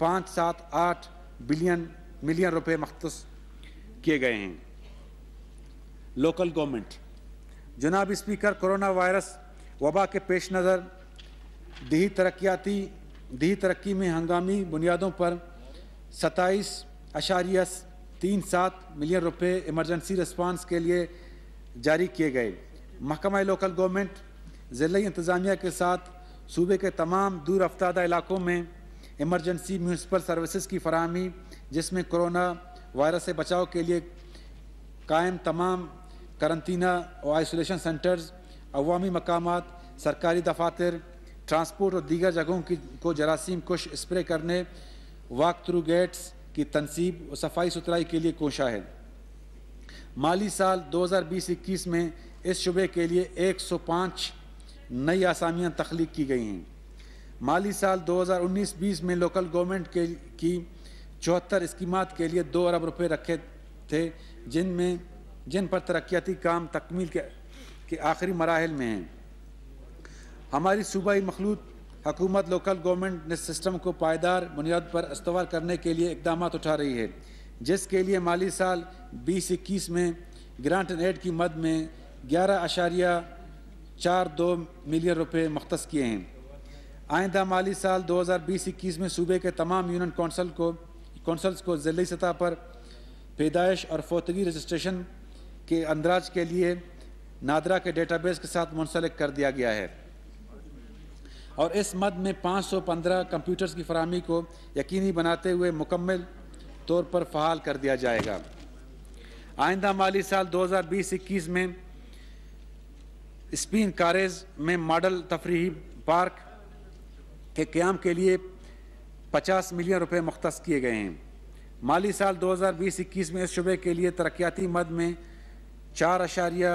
पाँच सात आठ बिलियन मिलियन रुपये मख्त किए गए हैं लोकल गवर्नमेंट जनाब स्पीकर कोरोना वायरस वबा के पेश नज़र दही तरक्याती दही तरक्की में हंगामी बुनियादों पर सत्ताईस अशारिया तीन सात मिलियन रुपए इमरजेंसी रिस्पांस के लिए जारी किए गए महकमा लोकल गवर्नमेंट ज़िले इंतज़ामिया के साथ सूबे के तमाम दूर अफ्तादा इलाकों में इमरजेंसी म्यूनसिपल सर्विसेज की फरहमी जिसमें कोरोना वायरस से बचाव के लिए कायम तमाम करंतना और आइसोलेशन सेंटर्स अवामी मकाम सरकारी दफातर ट्रांसपोर्ट और दीगर जगहों की को जरासीम कुश स्प्रे करने वाक थ्रू गेट्स की तनसीब और सफाई सुथराई के लिए कोशा है माली साल 2020-21 में इस शुबे के लिए 105 नई आसामियाँ तख्लीक की गई हैं माली साल 2019-20 में लोकल गवर्नमेंट के की चौहत्तर स्कीमत के लिए दो अरब रुपये रखे थे जिनमें जिन पर तरक्याती काम तकमील के, के आखिरी मराहल में हैं हमारी सूबाई मखलूत हकूमत लोकल गवर्नमेंट ने सिस्टम को पायदार बुनियाद पर استوار करने के लिए इकदाम उठा रही है जिसके लिए माली साल बीस इक्कीस में ग्रांट एंड एड की मद में ग्यारह अशारिया चार दो मिलियन रुपये मख्त किए हैं आइंदा माली साल दो हज़ार बीस इक्कीस में सूबे के तमाम यूनियन कौंसल को कौंसल्स को ज़िली सतह पर पैदाइश और फोतगी रजिस्ट्रेशन के अंदराज के लिए नादरा के डेटाबेस के साथ मुंसलिक कर दिया गया है और इस मद में 515 कंप्यूटर्स की फरहमी को यकीनी बनाते हुए मुकम्मल तौर पर फ़हाल कर दिया जाएगा आइंदा माली साल 2020-21 में स्पिन कारेज में मॉडल तफरी पार्क के क्याम के लिए 50 मिलियन रुपए मुख्त किए गए हैं माली साल 2020-21 में इस शुबे के लिए तरक्याती मद में चार अशारिया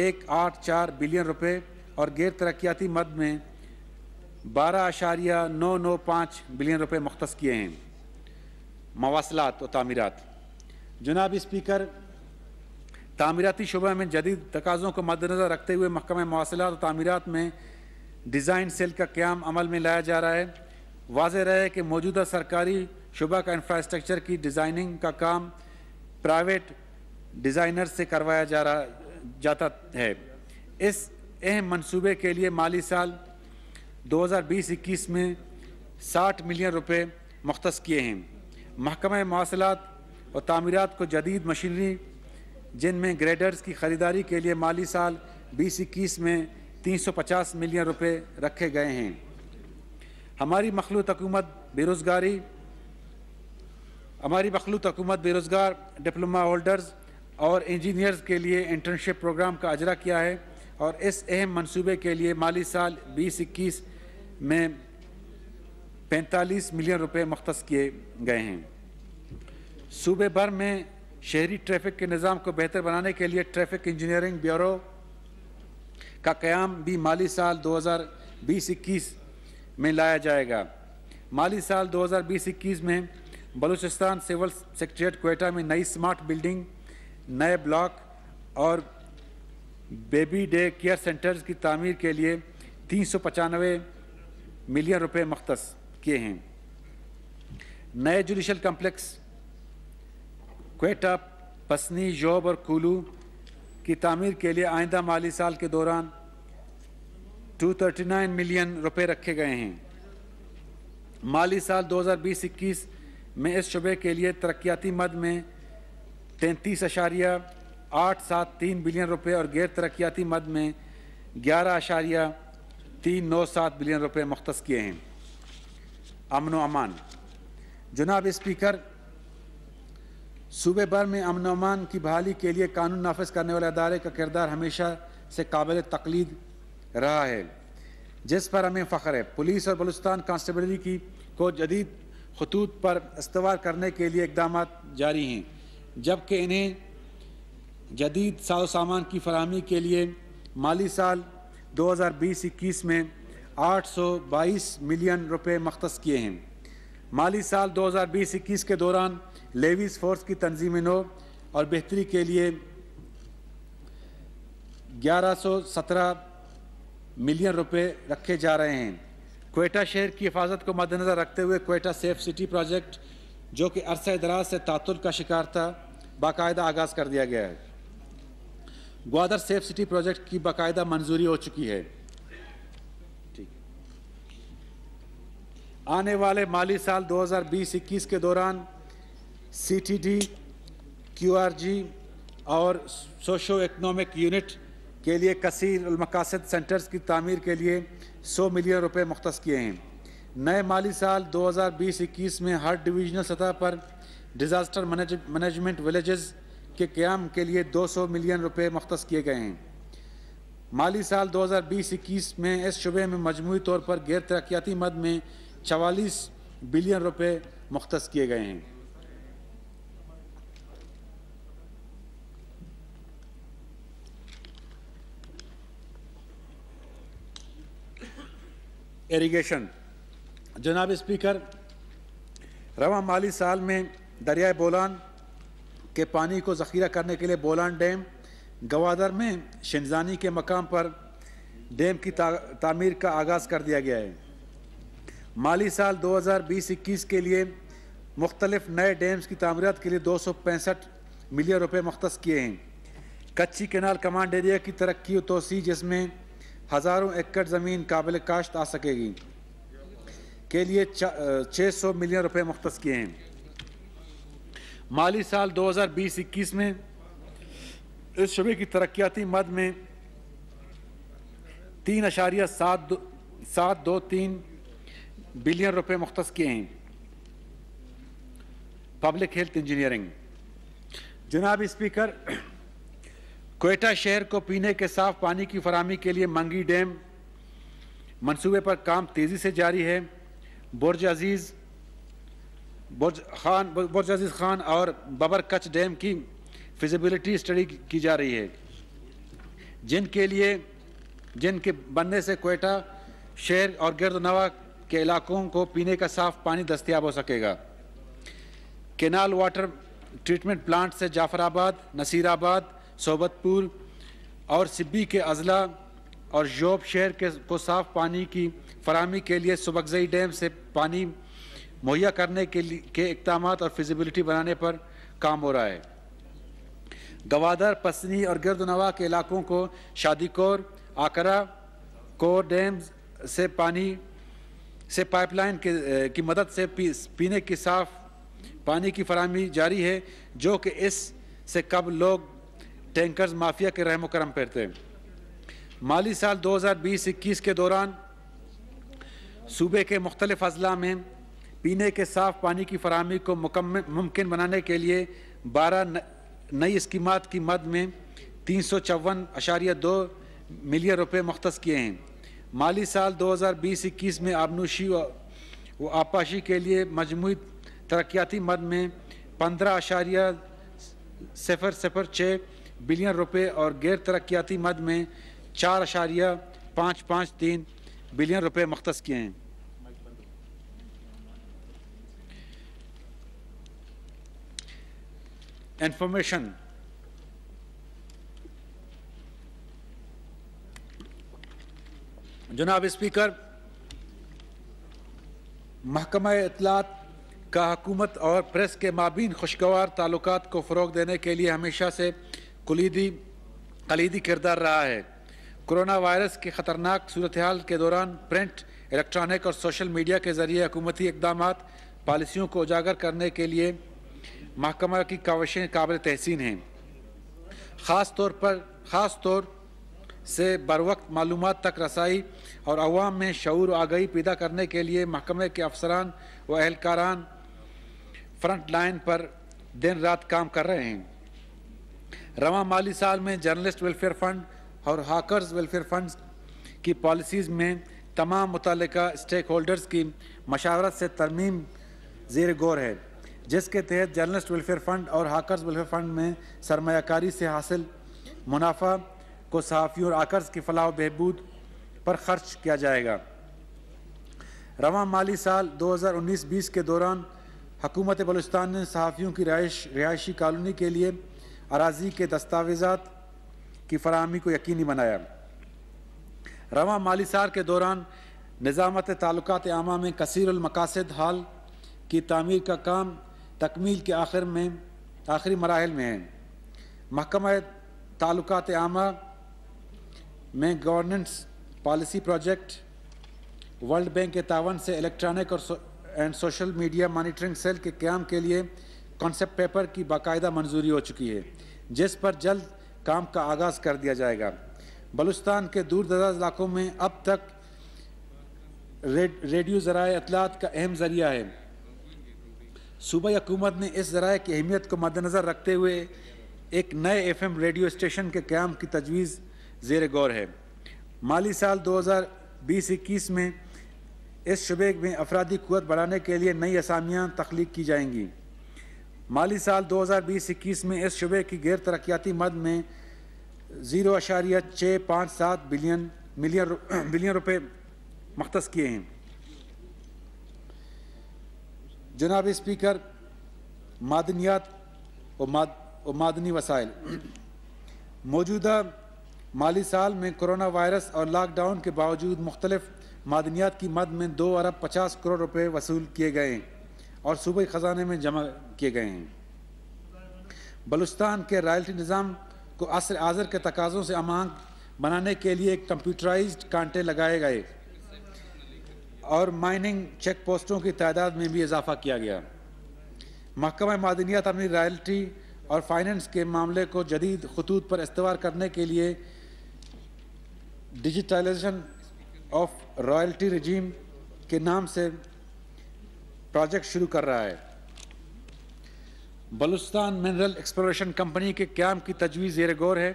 एक आठ चार बिलियन रुपए और गैर तरक्याती मद में बारह अशारिया नौ नौ पाँच बिलियन रुपए मख्त किए हैं मवासलात और तमीरत जनाब स्पीकर तमीराती शुबे में जदीद तकाज़ों को मद्दनज़र रखते हुए महकमा मवासलात और तमीरत में डिज़ाइन सेल का क्याम अमल में लाया जा रहा है वाज रहे कि मौजूदा सरकारी शुबा का इंफ्रास्ट्रक्चर की डिज़ाइनिंग का काम प्राइवेट डिज़ाइनर से करवाया जा रहा जाता है इस अहम मंसूबे के लिए माली साल 2020-21 में 60 मिलियन रुपए मुख्त किए हैं महकमा मौसलात और तमीरत को जदीद मशीनरी जिनमें ग्रेडर्स की ख़रीदारी के लिए माली साल बीस इक्कीस में 350 मिलियन रुपए रखे गए हैं हमारी मखलूत हकूमत बेरोज़गारी हमारी मखलूत हकूमत बेरोज़गार डिप्लोमा होल्डर्स और इंजीनियर्स के लिए इंटर्नशिप प्रोग्राम का अजरा किया है और इस अहम मंसूबे के लिए माली साल बीस इक्कीस में पैंतालीस मिलियन रुपए मख्त किए गए हैं सूबे भर में शहरी ट्रैफिक के निज़ाम को बेहतर बनाने के लिए ट्रैफिक इंजीनियरिंग ब्यूरो का क्याम भी माली साल बीस इक्कीस में लाया जाएगा माली साल बीस इक्कीस में बलूचिस्तान सिविल सेक्रट्रेट कोयटा में नई स्मार्ट बिल्डिंग नए ब्लॉक और बेबी डे केयर सेंटर्स की तमीर के लिए तीन सौ पचानवे मिलियन रुपये मख्त किए हैं नए जुडिशल कम्प्लेक्स कोटा पसनी जोब और कुलू की तमीर के लिए आइंदा माली साल के दौरान 239 मिलियन रुपए रखे गए हैं माली साल बीस इक्कीस में इस शुबे के लिए तरक्याती मद में तैंतीस अशारिया आठ सात तीन बिलियन रुपए और गैर तरक्याती मद में ग्यारह अशारिया तीन नौ सात बिलियन रुपए मुख्त किए हैं अमन अमान जनाब स्पीकर सूबे भर में अमन अमान की बहाली के लिए कानून नाफज करने वाले अदारे का किरदार हमेशा से काबिल तकलीद रहा है जिस पर हमें फ़ख्र है पुलिस और बलुस्तान कांस्टेबलरी की को जदीद खतूत पर इस्तेवाल करने के लिए इकदाम जारी हैं जबकि इन्हें जदीद साज सामान की फरहमी के लिए माली साल 2020-21 में 822 मिलियन रुपए मख्स किए हैं माली साल 2020-21 के दौरान लेविस फोर्स की तनजीम नो और बेहतरी के लिए 1117 मिलियन रुपए रखे जा रहे हैं कोयटा शहर की हिफाजत को मद्देनज़र रखते हुए कोयटा सेफ सिटी प्रोजेक्ट जो कि अरसा दराज से तातुल का शिकार था बाकायदा आगाज़ कर दिया गया है ग्वादर सेफ सिटी प्रोजेक्ट की बाकायदा मंजूरी हो चुकी है ठीक आने वाले माली साल 2020-21 के दौरान सीटीडी, क्यूआरजी और सोशो इकनॉमिक यूनिट के लिए कसीर मकासद सेंटर्स की तमीर के लिए 100 मिलियन रुपए मुख्त किए हैं नए माली साल 2020-21 में हर डिवीज़नल सतह पर डिज़ास्टर मैनेजमेंट विलेजेस के क्याम के लिए 200 मिलियन रुपए मख्त किए गए हैं माली साल 2020-21 में इस शुबे में मजमू तौर पर गैर तरक्याती मद में 44 बिलियन रुपए मख्त किए गए हैं इरीगेशन जनाब स्पीकर रवा माली साल में दरियाए बोलान के पानी को ज़ख़ीरा करने के लिए बोलान डैम गवादर में शनजानी के मकाम पर डैम की ता, तामीर का आगाज़ कर दिया गया है माली साल 2020-21 के लिए मुख्तलिफ नए डैम्स की तमीरत के लिए दो सौ पैंसठ मिलियन रुपये मुख्त किए हैं कच्ची केनाल कमांड एरिया की तरक्की व तोसी जिसमें हज़ारों एकड़ ज़मीन काबिल काश्त आ सकेगी के लिए 600 सौ मिलियन रुपए मुख्त किए हैं माली साल 2020-21 में इस शुबे की तरक्याती मद में तीन अशारिया सात दो सात दो तीन बिलियन रुपए मुख्त किए हैं पब्लिक हेल्थ इंजीनियरिंग जनाब स्पीकर कोयटा शहर को पीने के साफ पानी की फरहमी के लिए मंगी डैम मंसूबे पर काम तेज़ी से जारी है बुरज अजीज़ बुरज खान बुरज अजीज़ खान और बबर कच डैम की फिजिबिलिटी स्टडी की जा रही है जिनके लिए जिनके बनने से कोयटा शहर और गर्दनवा के इलाकों को पीने का साफ पानी दस्तियाब हो सकेगा केनाल वाटर ट्रीटमेंट प्लांट से जाफराबाद नसीराबाद सोबतपुर और सिब्बी के अजला और जोब शहर के को साफ पानी की फरहमी के लिए सुबकजई डैम से पानी मुहैया करने के लिए के इकदाम और फिजिबिलिटी बनाने पर काम हो रहा है गवादर पसनी और गर्दनवा के इलाकों को शादी कोर आकरा कोर डैम से पानी से पाइपलाइन की मदद से पी, पीने की साफ पानी की फरहमी जारी है जो कि इस से कब लोग टैंकर्स माफिया के रहम करम करते हैं माली साल 2020-21 के दौरान सूबे के मुख्तलिफ अजला में पीने के साफ पानी की फरहमी को मुमकिन बनाने के लिए बारह नई स्कीम की मद में तीन सौ चौवन अशारिया दो मिलियन रुपये मुख्त किए हैं माली साल दो हज़ार बीस इक्कीस में आबनोशी व आपाशी के लिए मजमू तरक्याती मद में पंद्रह अशारिया सिफर सिफर छः बिलियन रुपये और गैर तरक्याती मद में चार अशारिया पाँच पाँच तीन बिलियन रुपए मख्त किए हैं इंफॉर्मेशन जनाब स्पीकर महकमा इतलात का हकूमत और प्रेस के माबीन खुशगवार ताल्लुक को फ़रोग देने के लिए हमेशा से कुलीदी कलीदी किरदार रहा है कोरोना वायरस के ख़तरनाक सूरत हाल के दौरान प्रिंट इलेक्ट्रॉनिक और सोशल मीडिया के ज़रिए हकूमती इकदाम पॉलिसियों को उजागर करने के लिए महकमा की काविशें काबिल तहसीन हैं ख़ास तौर पर ख़ास तौर से बर वक्त मालूम तक रसाई और अवाम में शूर आगही पैदा करने के लिए महकमे के अफसरान व अहलकारान फ्रंट लाइन पर दिन रात काम कर रहे हैं रवा माली साल में जर्नलिस्ट वेलफेयर फ़ंड और हाकर्स वेलफेयर फंड्स की पॉलिसीज़ में तमाम मुतल स्टेक होल्डर्स की मशावरत से तरमीम जेर गौर है जिसके तहत जर्नलिस्ट वेलफेयर फ़ंड और हाकर्स वेलफेयर फ़ंड में सरमाकारी से हासिल मुनाफा को सहाफ़ियों और आकर्स की फलाह बहबूद पर खर्च किया जाएगा रवा माली साल 2019-20 के दौरान हकूमत बलुस्तान ने सहाफ़ियों की रिहाइशी कॉलोनी के लिए अराजी के दस्तावेज़ा की फरहमी को यकीनी बनाया रवा मालिसार के दौरान निज़ामत ताल्लुक आमा में कसरमकासद हाल की तमीर का काम तकमील के आखिर में आखिरी मराहल में है महकम ताल्लुक आमा में governance policy project world bank के तावन से इलेक्ट्रॉनिक और so, and social media monitoring cell के क्याम के लिए कॉन्सेप्ट पेपर की बाकायदा मंजूरी हो चुकी है जिस पर जल्द काम का आगाज़ कर दिया जाएगा बलुस्तान के दूर दराज इलाकों में अब तक रेडियो जराए अतलात का अहम ज़रिया है सूबाई हकूमत ने इस जराए की अहमियत को मद्दनज़र रखते हुए एक नए एफ एम रेडियो स्टेशन के क्याम की तजवीज़ ज़ेर गौर है माली साल दो हज़ार बीस इक्कीस में इस शुबे में अफराधी कुत बढ़ाने के लिए नई असामियाँ तख्लीक की जाएंगी माली साल 2020-21 में इस शुबे की गैर तरक्याती मद में ज़ीरो अशारिया छः पाँच सात बिलियन मिलियन बिलियन रुपये मख्त किए हैं जनाब स्पीकर मादनियात और मादनी वसाइल मौजूदा माली साल में कोरोना वायरस और लॉकडाउन के बावजूद मुख्तलिफ मादनियात की मद में दो अरब पचास करोड़ रुपये वसूल किए गए हैं और सूबे ख़जाने में जमा किए गए हैं बलुस्तान के रॉयल्टी निज़ाम को असर आज़र के तकाज़ों से अमांग बनाने के लिए एक कंप्यूटराइज्ड कांटे लगाए गए और माइनिंग चेक पोस्टों की तादाद में भी इजाफा किया गया महकमा मादनियात अपनी रॉयल्टी और फाइनेंस के मामले को जदीद खतूत पर इस्तेवाल करने के लिए डिजिटलाइजेशन ऑफ रॉयल्टी रजीम के नाम से प्रोजेक्ट शुरू कर रहा है बलुस्तान मिनरल एक्सप्लोरेशन कंपनी के क्याम की तजवीज़ जेर गौर है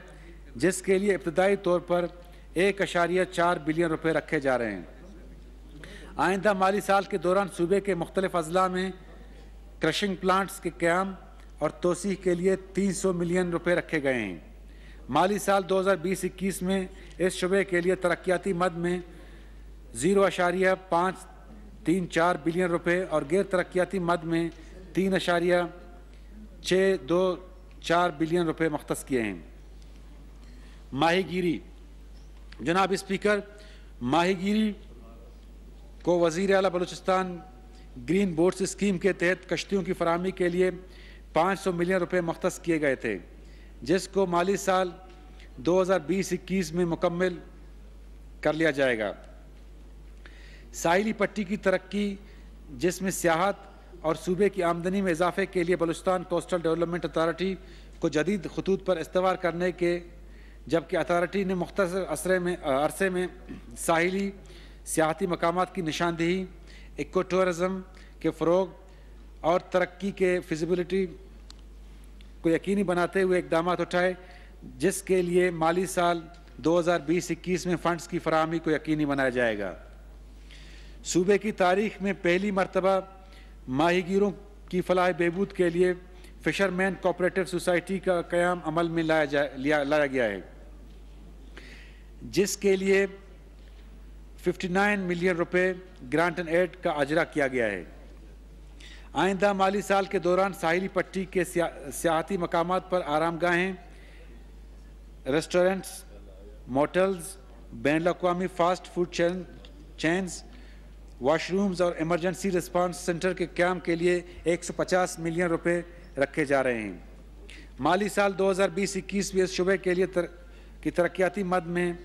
जिसके लिए इब्तदाई तौर पर एक अशारिया चार बिलियन रुपये रखे जा रहे हैं आइंदा माली साल के दौरान सूबे के मुख्तलिफ अजला में क्रशिंग प्लांट्स के क्याम और तोसी के लिए 300 मिलियन रुपए रखे गए हैं माली साल 2020-21 में इस शुबे के लिए तरक्याती मद में ज़ीरो अशारिया पाँच तीन चार बिलियन रुपए और गैर तरक्याती मद में तीन अशारिया छः दो चार बिलियन रुपए मख्त किए हैं माहीगीरी जनाब स्पीकर माहीगीरी को वज़ी अला बलूचिस्तान ग्रीन बोर्ड्स स्कीम के तहत कश्तियों की फरहमी के लिए 500 मिलियन रुपए मख्त किए गए थे जिसको माली साल 2020-21 में मुकम्मल कर लिया जाएगा साहिली पट्टी की तरक्की जिसमें सियाहत और सूबे की आमदनी में इजाफे के लिए बलुस्तान कोस्टल डेवलपमेंट अथॉरिटी को जदीद खतूत पर इस्तेवाल करने के जबकि अथॉरिटी ने मुख्तर असरे में अरसे में साहली सियाती मकाम की निशानदेही इको टूरिज़म के फ़रोग और तरक्की के फिजिबिलिटी को यकीनी बनाते हुए इकदाम उठाए जिसके लिए माली साल 2020-21 में फ़ंड्स की फरहमी को यकीनी बनाया जाएगा सूबे की तारीख में पहली मरतबा माहिगीरों की फलाह बहबूद के लिए फिशरमैन कोऑपरेटिव सोसाइटी का क्याम अमल में लाया जा लिया लाया गया है जिसके लिए 59 मिलियन रुपए ग्रांट एंड एड का अजरा किया गया है आइंदा माली साल के दौरान साहिली पट्टी के सियाहती मकाम पर आराम गाहें रेस्टोरेंट्स मोटल्स बैन अवी fast food chain chains washrooms और इमरजेंसी रिस्पांस सेंटर के क्याम के लिए 150 मिलियन रुपए रखे जा रहे हैं माली साल 2020-21 में शुबे के लिए तर, की तरक्याती मद में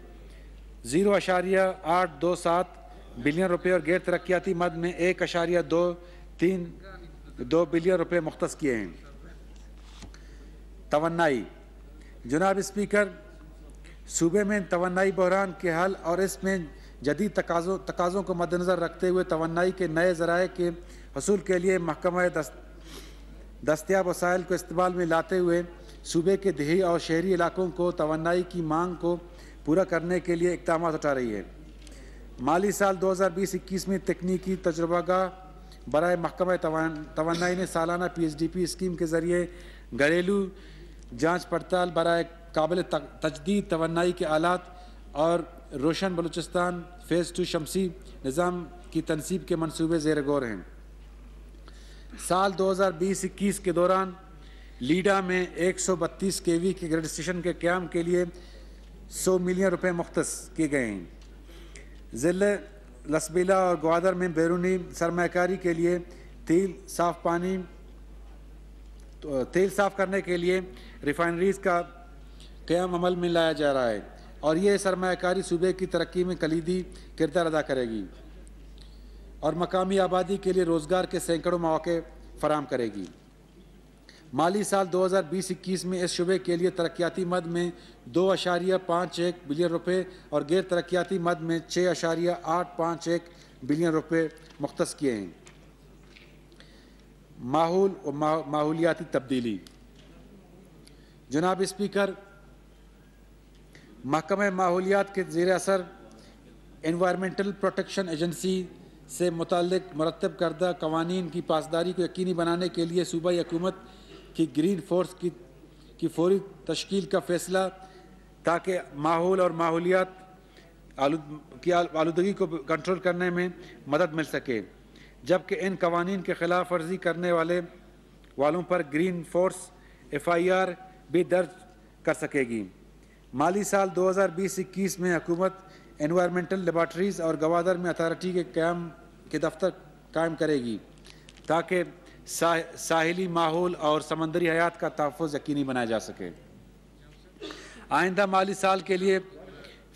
ज़ीरो अशारिया आठ दो सात बिलियन रुपए और गैर तरक्याती मद में एक अशारिया दो तीन दो बिलियन रुपए मुख्त किए हैं तोनाई जनाब स्पीकर सूबे में तोनाई बहरान के हल और इसमें जदीद तकाज़ों तकाज़ों को मद्दनज़र रखते हुए तोानाई के नए ज़राए के हसूल के लिए महकमा दस्त दस्तियाब वसाइल को इस्तेमाल में लाते हुए सूबे के दही और शहरी इलाकों को तोानाई की मांग को पूरा करने के लिए इकदाम उठा रही है माली साल 2020-21 में तकनीकी तजर्बागा बर महकमा तोानाई ने सालाना P H D P scheme के ज़रिए घरेलू जाँच पड़ताल बरए काबिल तजदीद तोानाई के आलात और रोशन बलूचिस्तान फ़ेज़ टू शमसी निज़ाम की तनसीब के मनसूबे जेर गौर हैं साल 2020-21 के दौरान लीडा में 132 केवी के ग्रेड स्टेशन के क्याम के लिए 100 मिलियन रुपए मुख्त किए गए हैं ज़िले लसबीला और ग्वादर में बैरूनी सरमाकारी के लिए तेल साफ पानी तो, तेल साफ करने के लिए रिफाइनरीज का क्याम अमल में लाया जा रहा है और ये सरमाकारी सूबे की तरक्की में कलीदी किरदार अदा करेगी और मकामी आबादी के लिए रोज़गार के सैकड़ों मौके फराम करेगी माली साल 2020-21 में इस शुबे के लिए तरक्याती मद में दो अशारिया पाँच एक बिलियन रुपये और गैर तरक्याती मद में छः अशारिया आठ पाँच एक बिलियन रुपये मुख्त किए हैं माहौल और माहौलियाती तब्दीली जनाब स्पीकर महकम माहौलियात के ज़ेर असर इन्वामेंटल प्रोटेक्शन एजेंसी से मुतक मरतब करदा कवानीन की पासदारी को यकीनी बनाने के लिए सूबाई हकूमत की ग्रीन फोर्स की की फौरी तश्ल का फैसला ताकि माहौल और माहौलियात आलूद की आलूदगी को कंट्रोल करने में मदद मिल सके जबकि इन कवानीन के खिलाफ वर्जी करने वाले वालों पर green force F I R भी दर्ज कर सकेगी माली साल 2020-21 में हुकूमत एनवायरमेंटल लेबार्ट्रीज़ और गवादर में अथॉरिटी के क्याम के दफ्तर कायम करेगी ताकि सा, साहिली माहौल और समंदरी हयात का तहफ़ यकीनी बनाया जा सके आइंदा माली साल के लिए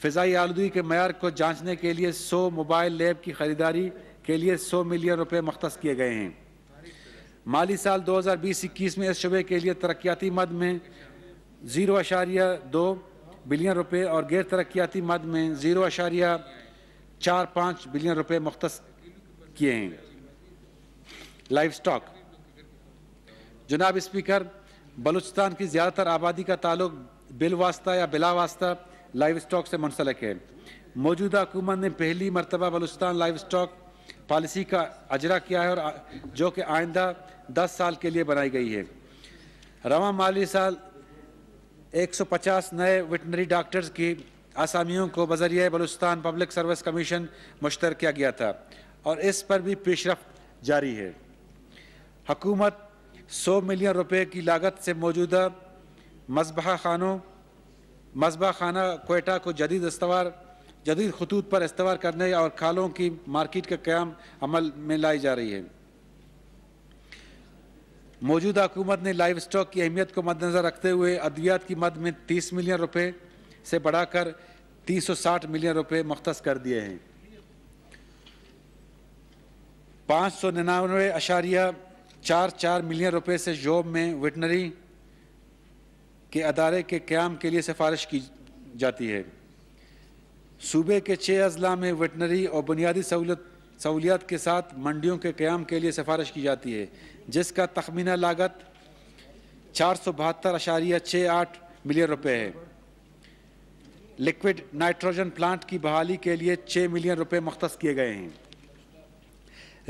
फ़जाई आलूगी के मैार को जांचने के लिए 100 मोबाइल लैब की ख़रीदारी के लिए 100 मिलियन रुपए मख्त किए गए हैं माली साल 2020-21 में इस शुबे के लिए तरक्याती मद में ज़ीरो अशारिया दो बिलियन रुपये और गैर तरक्याती मद में ज़ीरो अशारिया चार पाँच बिलियन रुपये मुख्त किए हैं लाइफ स्टॉक जनाब स्पीकर बलूचिस्तान की ज़्यादातर आबादी का ताल्लुक बिल वास्ता या बिला वास्ता लाइफ स्टॉक से मुंसलिक है मौजूदा हुकूमत ने पहली मरतबा बलूचिस्तान लाइफ स्टॉक पॉलिसी का अजरा किया है और जो कि आइंदा दस साल के लिए बनाई गई है रवा माली साल 150 नए वेटनरी डॉक्टर्स की आसामियों को बजरिया बलुस्तान पब्लिक सर्विस कमीशन मुश्तर किया गया था और इस पर भी पेशरफ जारी है हकूमत 100 मिलियन रुपए की लागत से मौजूदा मजबा खानों मजबा खाना कोयटा को जदीद इस्तवार जदीद खतूत पर इस्तवार करने और खालों की मार्केट का क्याम अमल में लाई जा रही है मौजूदा हुकूमत ने लाइफ स्टॉक की अहमियत को मद्देनजर रखते हुए अद्वियात की मद में 30 मिलियन रुपए से बढ़ाकर 360 मिलियन रुपए मुख्त कर दिए हैं पाँच सौ निन्यानवे अशारिया चार चार मिलियन रुपए से जॉब में वेटनरी के अदारे के क्याम के लिए सिफारिश की जाती है सूबे के छः अजला में वेटनरी और बुनियादी सहूलत सहूलियात के साथ मंडियों के क्याम के लिए सिफारिश की जाती है जिसका तखमीना लागत चार सौ बहत्तर अशारिया छः आठ मिलियन रुपए है लिक्विड नाइट्रोजन प्लांट की बहाली के लिए छः मिलियन रुपए मख्स किए गए हैं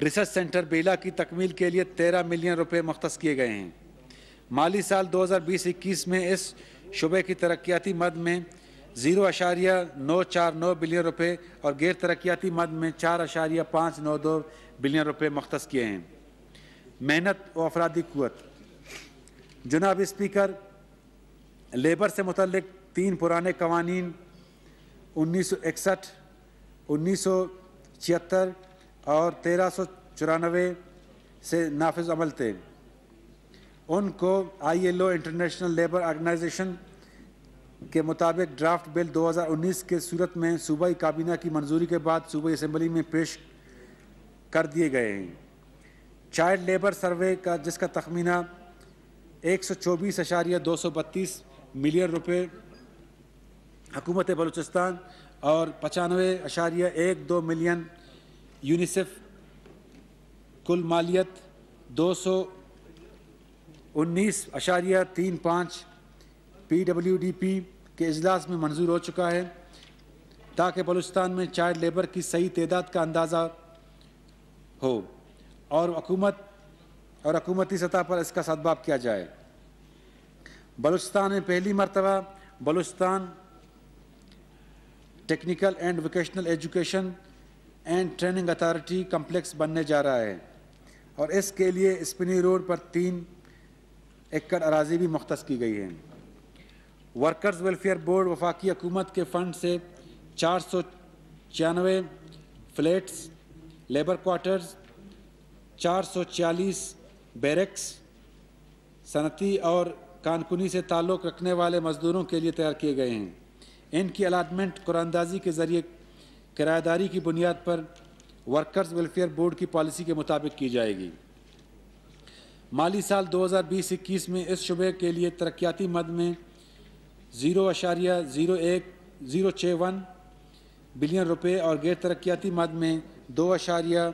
रिसर्च सेंटर बेला की तकमील के लिए तेरह मिलियन रुपए मख्स किए गए हैं माली साल दो हज़ार बीस इक्कीस में इस शुबे की तरक्याती मद में ज़ीरो अशारिया नौ चार नौ बिलियन रुपए और गैर तरक्याती मद में चार अशारिया पाँच नौ दो बिलियन रुपए मख्स किए हैं मेहनत व अफराधी कुत जनाब स्पीकर लेबर से मुतल तीन पुराने कवानीन उन्नीस सौ इकसठ उन्नीस सौ छिहत्तर और तेरह सौ चौरानवे से नाफज अमल थे उनको I L O international labour organisation के मुताबिक ड्राफ्ट बिल 2019 के सूरत में सूबाई काबीना की मंजूरी के बाद सूबाई असम्बली में पेश कर दिए गए हैं चाइल्ड लेबर सर्वे का जिसका तखमीना एक सौ चौबीस अशारिया दो सौ बत्तीस मिलियन रुपये हकूमत बलूचिस्तान और पचानवे अशारिया एक दो मिलियन यूनिसेफ कुल मालियत दो सौ उन्नीस अशारिया तीन पाँच पी डब्ल्यू डी पी के अजलास में मंजूर हो चुका है ताकि बलूचिस्तान में चाइल्ड लेबर की सही तदाद का अंदाज़ा हो और हकूमत और हकूमती सतह पर इसका सदभाव किया जाए बलुस्तान में पहली मरतबा Balochistan technical and vocational education and training authority complex बनने जा रहा है और इसके लिए स्पिनी रोड पर तीन एकड़ अराजी भी मुख्त की गई है वर्कर्स वेलफेयर बोर्ड वफाकी हकूमत के फ़ंड से चार सौ छियानवे फ्लैट्स लेबर क्वार्टर्स 440 बैरक्स सनती और कानकुनी से ताल्लुक़ रखने वाले मज़दूरों के लिए तैयार किए गए हैं इनकी अलाटमेंट कुरानदाजी के ज़रिए किरायेदारी की बुनियाद पर वर्कर्स वेलफेयर बोर्ड की पॉलिसी के मुताबिक की जाएगी माली साल 2020-21 में इस शुबे के लिए तरक्याती मद में ज़ीरो अशारिया ज़ीरो एक ज़ीरो छः वन बिलियन रुपये और गैर तरक्याती मद में दो अशारिया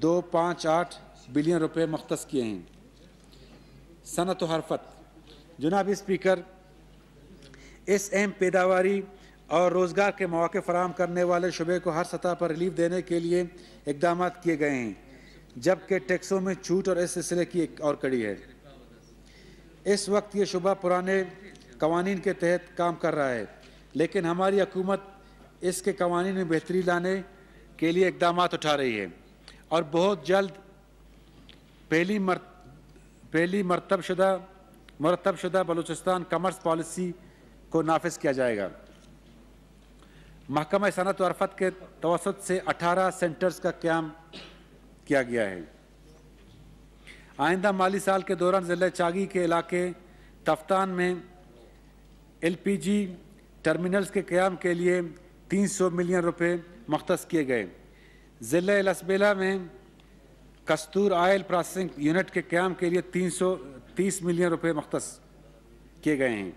दो पाँच आठ बिलियन रुपए मख्त किए हैं सनत हरफत जनाब स्पीकर इस अहम पैदावार और रोज़गार के मौके फराम करने वाले शुबे को हर सतह पर रिलीफ देने के लिए इकदाम किए गए हैं जबकि टैक्सों में छूट और इस सिलसिले की एक और कड़ी है इस वक्त ये शुबा पुराने कवानीन के तहत काम कर रहा है लेकिन हमारी हकूमत इसके कवानीन में बेहतरी लाने के लिए इकदाम उठा रही है और बहुत जल्द पहली मर पहली मरतबशुदा मरतबशुदा बलूचिस्तान कमर्स पॉलिसी को नाफज किया जाएगा महकमा सनत वरफत के तवसत से 18 सेंटर्स का क्याम किया गया है आइंदा माली साल के दौरान ज़िले चागी के इलाके तफ्तान में एलपीजी टर्मिनल्स के क्याम के लिए 300 मिलियन रुपए मख्त किए गए ज़िले लसबेला में कस्तूर आयल प्रोसेसिंग यूनिट के क्याम के लिए तीन सौ तीस मिलियन रुपए मख्त किए गए हैं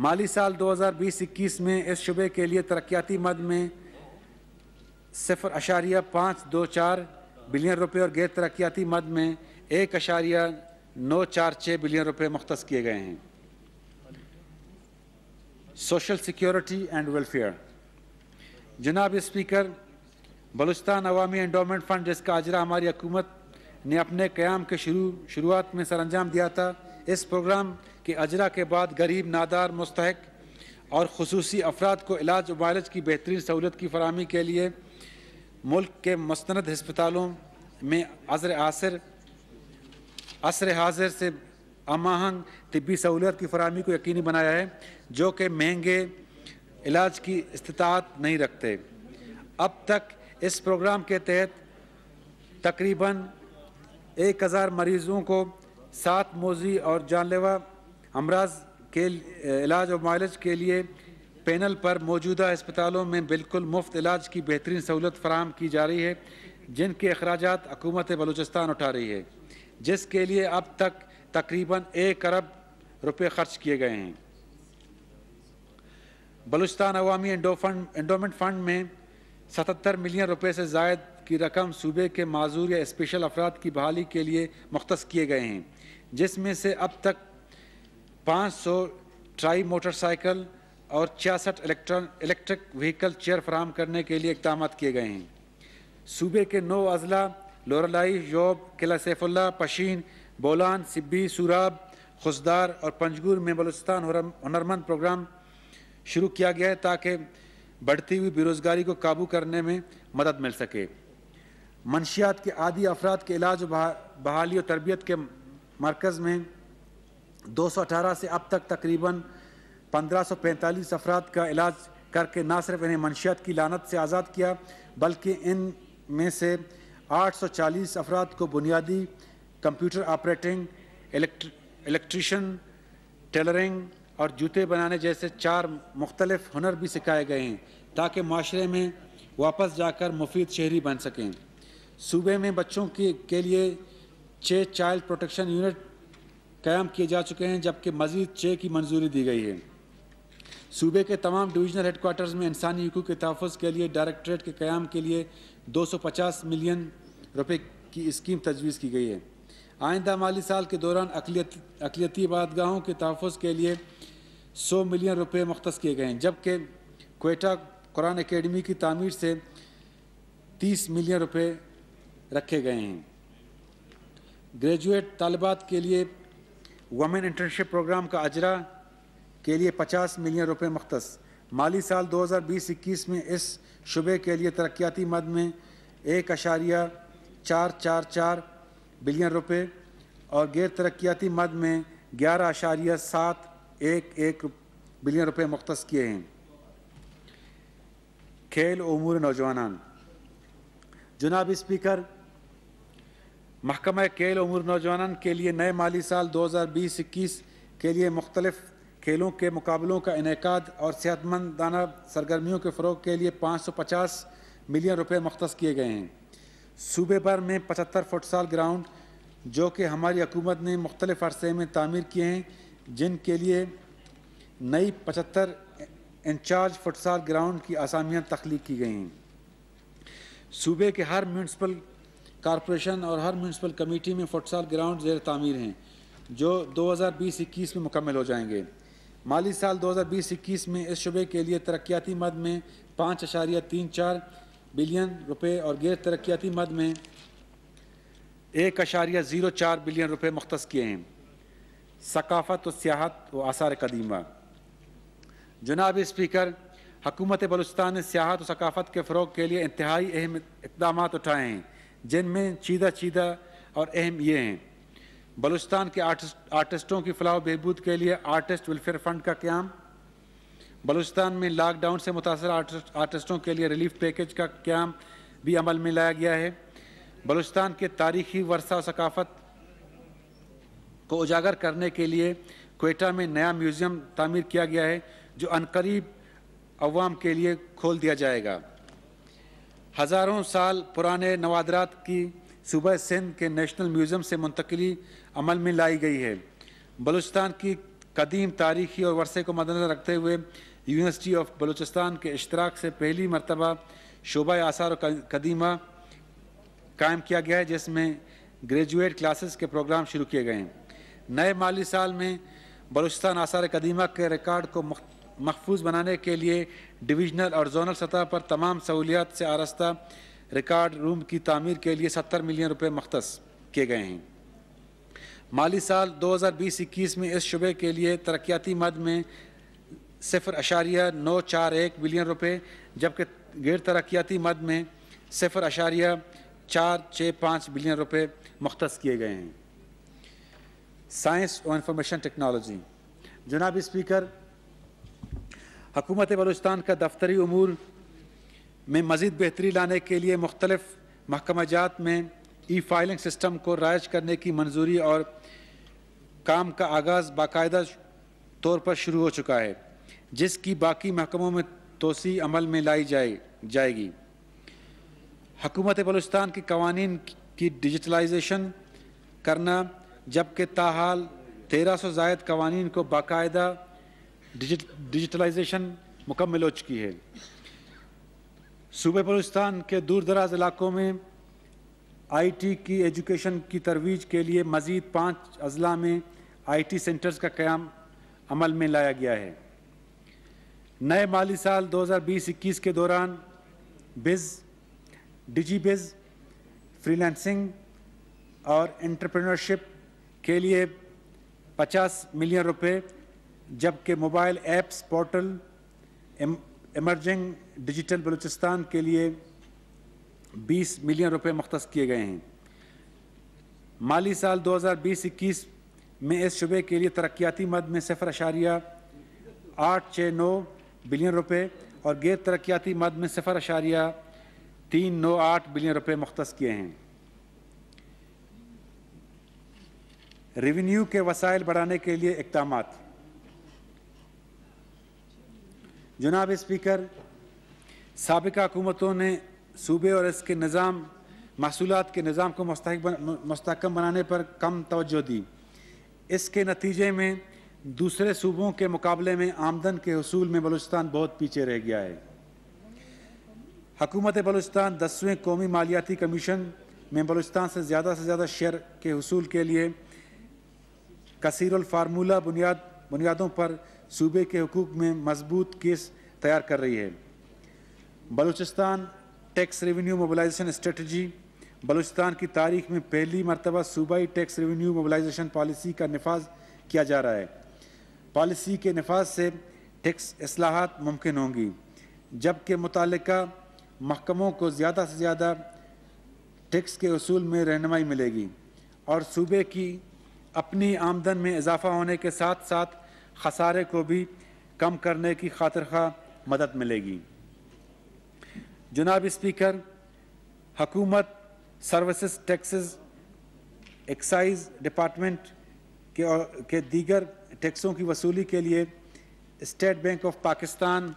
माली साल 2020-21 में इस शुबे के लिए तरक्याती मद में सिफर अशारिया पाँच दो चार बिलियन रुपए और गैर तरक्याती मद में एक अशारिया नौ चार छः बिलियन रुपए मख्त किए गए हैं सोशल सिक्योरिटी एंड वेलफेयर जनाब स्पीकर बलुचस्तान अवामी एंडोमेंट फंड जिसका अजरा हमारी हकूमत ने अपने क्याम के शुरू शुरुआत में सर अंजाम दिया था इस प्रोग्राम के अजरा के बाद गरीब नादार मुस्तक और खसूसी अफराद को इलाज वालज की बेहतरीन सहूलत की फरहमी के लिए मुल्क के मस्ंद हस्पतालों में अजर आसर असर हाजिर से अमाहंग तबी सहूलियत की फरहमी को यकीनी बनाया है जो कि महंगे इलाज की इस्तात नहीं रखते अब तक इस प्रोग्राम के तहत तकरीबन 1000 मरीजों को सात मोजी और जानलेवा अमराज के इलाज और मालज के लिए पैनल पर मौजूदा अस्पतालों में बिल्कुल मुफ्त इलाज की बेहतरीन सहूलत फराम की जा रही है जिनके अखराज हकूमत बलूचिस्तान उठा रही है जिसके लिए अब तक तकरीबन एक अरब रुपये खर्च किए गए हैं बलूचिस्तान अवामी एंडोफंड एंडोमेंट फंड में सतहत्तर मिलियन रुपए से जायद की रकम सूबे के माजूर या स्पेशल अफराद की बहाली के लिए मुख्त किए गए हैं जिसमें से अब तक 500 ट्राई मोटरसाइकिल और छियासठ इलेक्ट्रिक व्हीकल चेयर फराम करने के लिए इकदाम किए गए हैं सूबे के नौ अजला लोरलाई योब किला सैफुल्ला पशीन बोलान सिब्बी सूराब खुशदार और पंजगूर में बलुस्तान हुनरमंद प्रोग्राम शुरू किया गया है ताकि बढ़ती हुई बेरोजगारी को काबू करने में मदद मिल सके मनशियात के आदि अफराद के इलाज बहाली और तरबियत के मरकज़ में 218 से अब तक तकरीबन 1545 अफराद का इलाज करके ना सिर्फ इन्हें मनशियात की लानत से आज़ाद किया बल्कि इन में से 840 अफराद को बुनियादी कंप्यूटर ऑपरेटिंग इलेक्ट्रिशन टेलरिंग और जूते बनाने जैसे चार मुख्तलफ हुनर भी सिखाए गए हैं ताकि माशरे में वापस जाकर मुफीद शहरी बन सकें सूबे में बच्चों के, के लिए छः चाइल्ड प्रोटेक्शन यूनिट क़्याम किए जा चुके हैं जबकि मज़ीद छः की मंजूरी दी गई है सूबे के तमाम डिवीजनल हेडकोार्टर्स में इंसानी हकूक़ के तहफ़ के लिए डायरेक्ट्रेट के क़्याम के लिए 250 मिलियन रुपए की स्कीम तजवीज़ की गई है आइंदा माली साल के दौरान अकलीती इबादगाहों के तहफ़ के लिए सौ मिलियन रुपये मुख्त किए गए हैं जबकि कोयटा कुरान अकेडमी की तमीर से तीस मिलियन रुपये रखे गए हैं ग्रेजुएट तलबात के लिए वमेन इंटर्नशिप प्रोग्राम का अजरा के लिए पचास मिलियन रुपये मुख्त माली साल दो हज़ार बीस इक्कीस में इस शुबे के लिए तरक्याती मद में एक अशारिया चार चार चार बिलियन रुपये और गैर तरक्याती मद में ग्यारह अशारिया सात एक एक बिलियन रुपये मुख्त किए हैं खेल अमूर नौजवान जनाब स्पीकर महकमा खेल उमूर नौजवान के लिए नए माली साल 2020-21 के लिए मुख्तलिफ खेलों के मुकाबलों का इनका और सेहतमंद दाना सरगर्मियों के फ़रोग के लिए 550 मिलियन रुपये मुख्त किए गए हैं सूबे भर में पचहत्तर फुटसाल ग्राउंड जो कि हमारी हकूमत ने मुख्तलिफ अरसे में तामीर किए हैं जिनके लिए नई पचहत्तर इंचार्ज फुटसाल ग्राउंड की आसामियाँ तख्लीक की गई हैं सूबे के हर म्यूनसिपल कॉरपोरेशन और हर म्यूनसिपल कमेटी में फुटसाल ग्राउंड जेर तमीर हैं जो 2020-21 में मुकम्मल हो जाएंगे माली साल 2020-21 में इस शुबे के लिए तरक्याती मद में पाँच अशारिया तीन चार बिलियन रुपये और गैर तरक्याती मद में एक अशारिया ज़ीरो चार बिलियन रुपये मुख्त किए हैं सकाफ़त सियाहत व आसार कदीमा जनाब स्पीकर हकूमत बलुस्तान ने सियाहत और सकाफ़त के फ़रोग के लिए इंतहाई अहम इकदाम उठाए हैं जिनमें चीदा चीदा और अहम ये हैं बलुस्तान के आर्टिस्ट आर्टिस्टों की फलाह बहबूद के लिए आर्टिस्ट वेलफेयर फ़ंड का क्याम बलुस्तान में लॉकडाउन से मुतासर आर्टिस्ट, आर्टिस्टों के लिए रिलीफ पैकेज का क्याम भी अमल में लाया गया है बलुस्तान के तारीखी वर्षा और सकाफ़त को उजागर करने के लिए कोटा में नया म्यूज़ियम तामीर किया गया है जो अनकरीब अवाम के लिए खोल दिया जाएगा हज़ारों साल पुराने नवादरात की सूबह सिंध के नेशनल म्यूज़ियम से मुंतकली अमल में लाई गई है बलूचिस्तान की कदीम तारीखी और वर्षे को मदनजर रखते हुए यूनिवर्सिटी ऑफ बलूचिस्तान के इश्तराक से पहली मरतबा शोबा आसार और कदीमा कायम किया गया है जिसमें ग्रेजुएट क्लासेस के प्रोग्राम शुरू किए गए हैं नए माली साल में बलूचिस्तान आसार कदीमा के रिकॉर्ड को महफूज बनाने के लिए डिवीजनल और जोनल सतह पर तमाम सहूलियात से आरस्ता रिकॉर्ड रूम की तमीर के लिए सत्तर मिलियन रुपये मख्त किए गए हैं माली साल दो हज़ार बीस इक्कीस में इस शुबे के लिए तरक्याती मद में सिफर अशारिया नौ चार एक बिलियन रुपये जबकि गैर तरक्याती मद में सिफर अशारिया चार छः पाँच बिलियन रुपये मख्त किए गए हैं साइंस और इंफॉर्मेशन टेक्नोलॉजी जनाब स्पीकर हकूमत बलूचस्तान का दफ्तरी अमूर में मज़ीद बेहतरी लाने के लिए मुख्तलफ महकमाजात में ई फाइलिंग सिस्टम को राइज करने की मंजूरी और काम का आगाज़ बाकायदा तौर पर शुरू हो चुका है जिसकी बाकी महकमों में तोसी अमल में लाई जाए जाएगी हकूमत बलोचस्तान के कवानीन की डिजिटलाइजेशन करना जबकि ताहाल तेरह सौ जायद कवानी को बाकायदा डिजिट डिजिटलाइजेशन मुकम्मल हो चुकी है सूबे बलूचिस्तान के दूर दराज इलाकों में आई टी की एजुकेशन की तरवीज के लिए मज़ीद पाँच अजला में आई टी सेंटर्स का क्याम अमल में लाया गया है नए माली साल दो हज़ार बीस इक्कीस के दौरान बिज़ डिजी बिज़ फ्रीलांसिंग और एंटरप्रेन्योरशिप के लिए 50 मिलियन रुपए, जबकि mobile apps portal emerging digital Balochistan के लिए 20 मिलियन रुपए मख्त किए गए हैं माली साल 2020-21 में इस शुबे के लिए तरक्याती मद में सिफर अशारिया आठ छः नौ बिलियन रुपए और गैर तरक्याती मद में सिफर अशारिया तीन नौ आठ बिलियन रुपए मख्त किए हैं रेवेन्यू के वसाइल बढ़ाने के लिए इकदाम जनाब स्पीकर सबका हुकूमतों ने सूबे और इसके निज़ाम महसूल के निज़ाम को मस्तकम बनाने पर कम तोज्जो दी इसके नतीजे में दूसरे सूबों के मुकाबले में आमदन के असूल में बलूचिस्तान बहुत पीछे रह गया है हकूमत बलोचस्तान दसवें कौमी मालियाती कमीशन में बलोचस्तान से ज़्यादा से ज़्यादा शेयर के हसूल के लिए कसर फार्मूला बुनियाद बुनियादों पर सूबे के हकूक में मजबूत केस तैयार कर रही है Balochistan tax revenue mobilisation strategy Balochistan की तारीख में पहली मरतबा सूबाई टैक्स रेवेन्यू मोबलाइजेशन पॉलिसी का नफाज किया जा रहा है पॉलिसी के नफाज से टैक्स असलाहत मुमकिन होंगी जबकि मुतल महकमों को ज़्यादा से ज़्यादा टैक्स के असूल में रहनमाई मिलेगी और सूबे की अपनी आमदन में इजाफा होने के साथ साथ खसारे को भी कम करने की खातर खा मदद मिलेगी जनाब स्पीकर हकूमत सर्विसेज टैक्सेस एक्साइज डिपार्टमेंट के और के दीगर टैक्सों की वसूली के लिए स्टेट बैंक ऑफ पाकिस्तान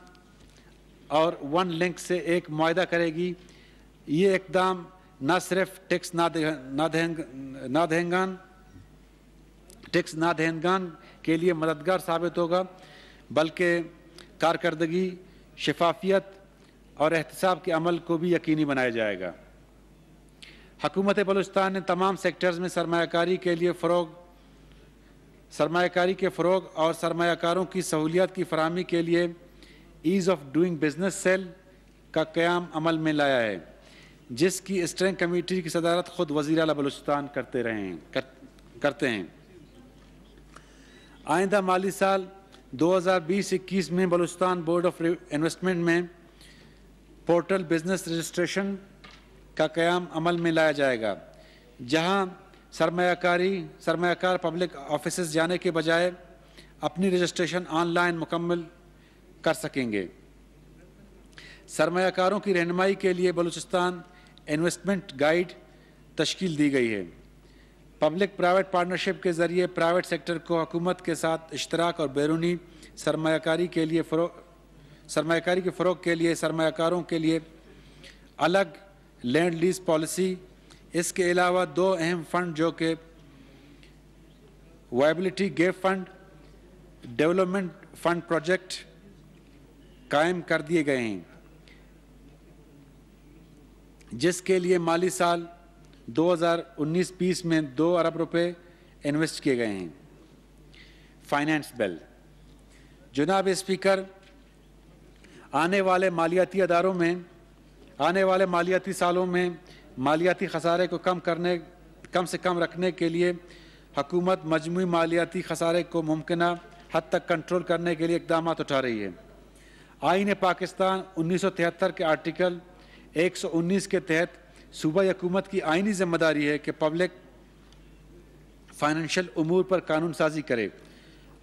और वन लिंक से एक माहा करेगी ये इकदाम न सिर्फ टैक्स ना नादहंगान टैक्स ना दहनगान के लिए मददगार साबित होगा बल्कि कारकर्दगी शफाफियत और एहतसाब के अमल को भी यकीनी बनाया जाएगा हकूमत बलुस्तान ने तमाम सेक्टर्स में सरमाकारी के लिए फ़रोग सरमाकारी के फ़रोग और सरमाकारों की सहूलियात की फरहमी के लिए ease of doing business cell का क्याम अमल में लाया है जिसकी स्ट्रेंग कमेटी की सदारत ख़ुद अला बलुस्तान करते रहे हैं कर, करते हैं आइंदा माली साल 2020-21 में बलूचिस्तान बोर्ड ऑफ इन्वेस्टमेंट में पोर्टल बिजनेस रजिस्ट्रेशन का क्याम अमल में लाया जाएगा जहां सरमाकारी सरमाकार पब्लिक ऑफिस जाने के बजाय अपनी रजिस्ट्रेशन ऑनलाइन मुकम्मल कर सकेंगे सरमाकारों की रहनमाई के लिए बलूचिस्तान इन्वेस्टमेंट गाइड तश्कील दी गई है पब्लिक प्राइवेट पार्टनरशिप के ज़रिए प्राइवेट सेक्टर को हकूमत के साथ इश्तराक और बैरूनी सरमाकारी के लिए फरो सरमाकारी के फ़रोग के लिए सरमाकारों के लिए अलग लैंड लीज पॉलिसी इसके अलावा दो अहम फंड जो कि viability gap fund development fund project कायम कर दिए गए हैं जिसके लिए माली साल 2019-20 में दो अरब रुपए इन्वेस्ट किए गए हैं फाइनेंस बिल जनाब स्पीकर आने वाले मालियाती अदारों में आने वाले मालियाती सालों में मालियाती खसारे को कम करने कम से कम रखने के लिए हकूमत मजमू मालियाती खसारे को मुमकिन हद तक कंट्रोल करने के लिए इकदाम उठा रही है आइन पाकिस्तान उन्नीस सौ तिहत्तर के आर्टिकल एक सौ उन्नीस के तहत सूबा हुकूमत की आइनी जिम्मेदारी है कि पब्लिक फाइनेंशियल अमूर पर कानून साजी करे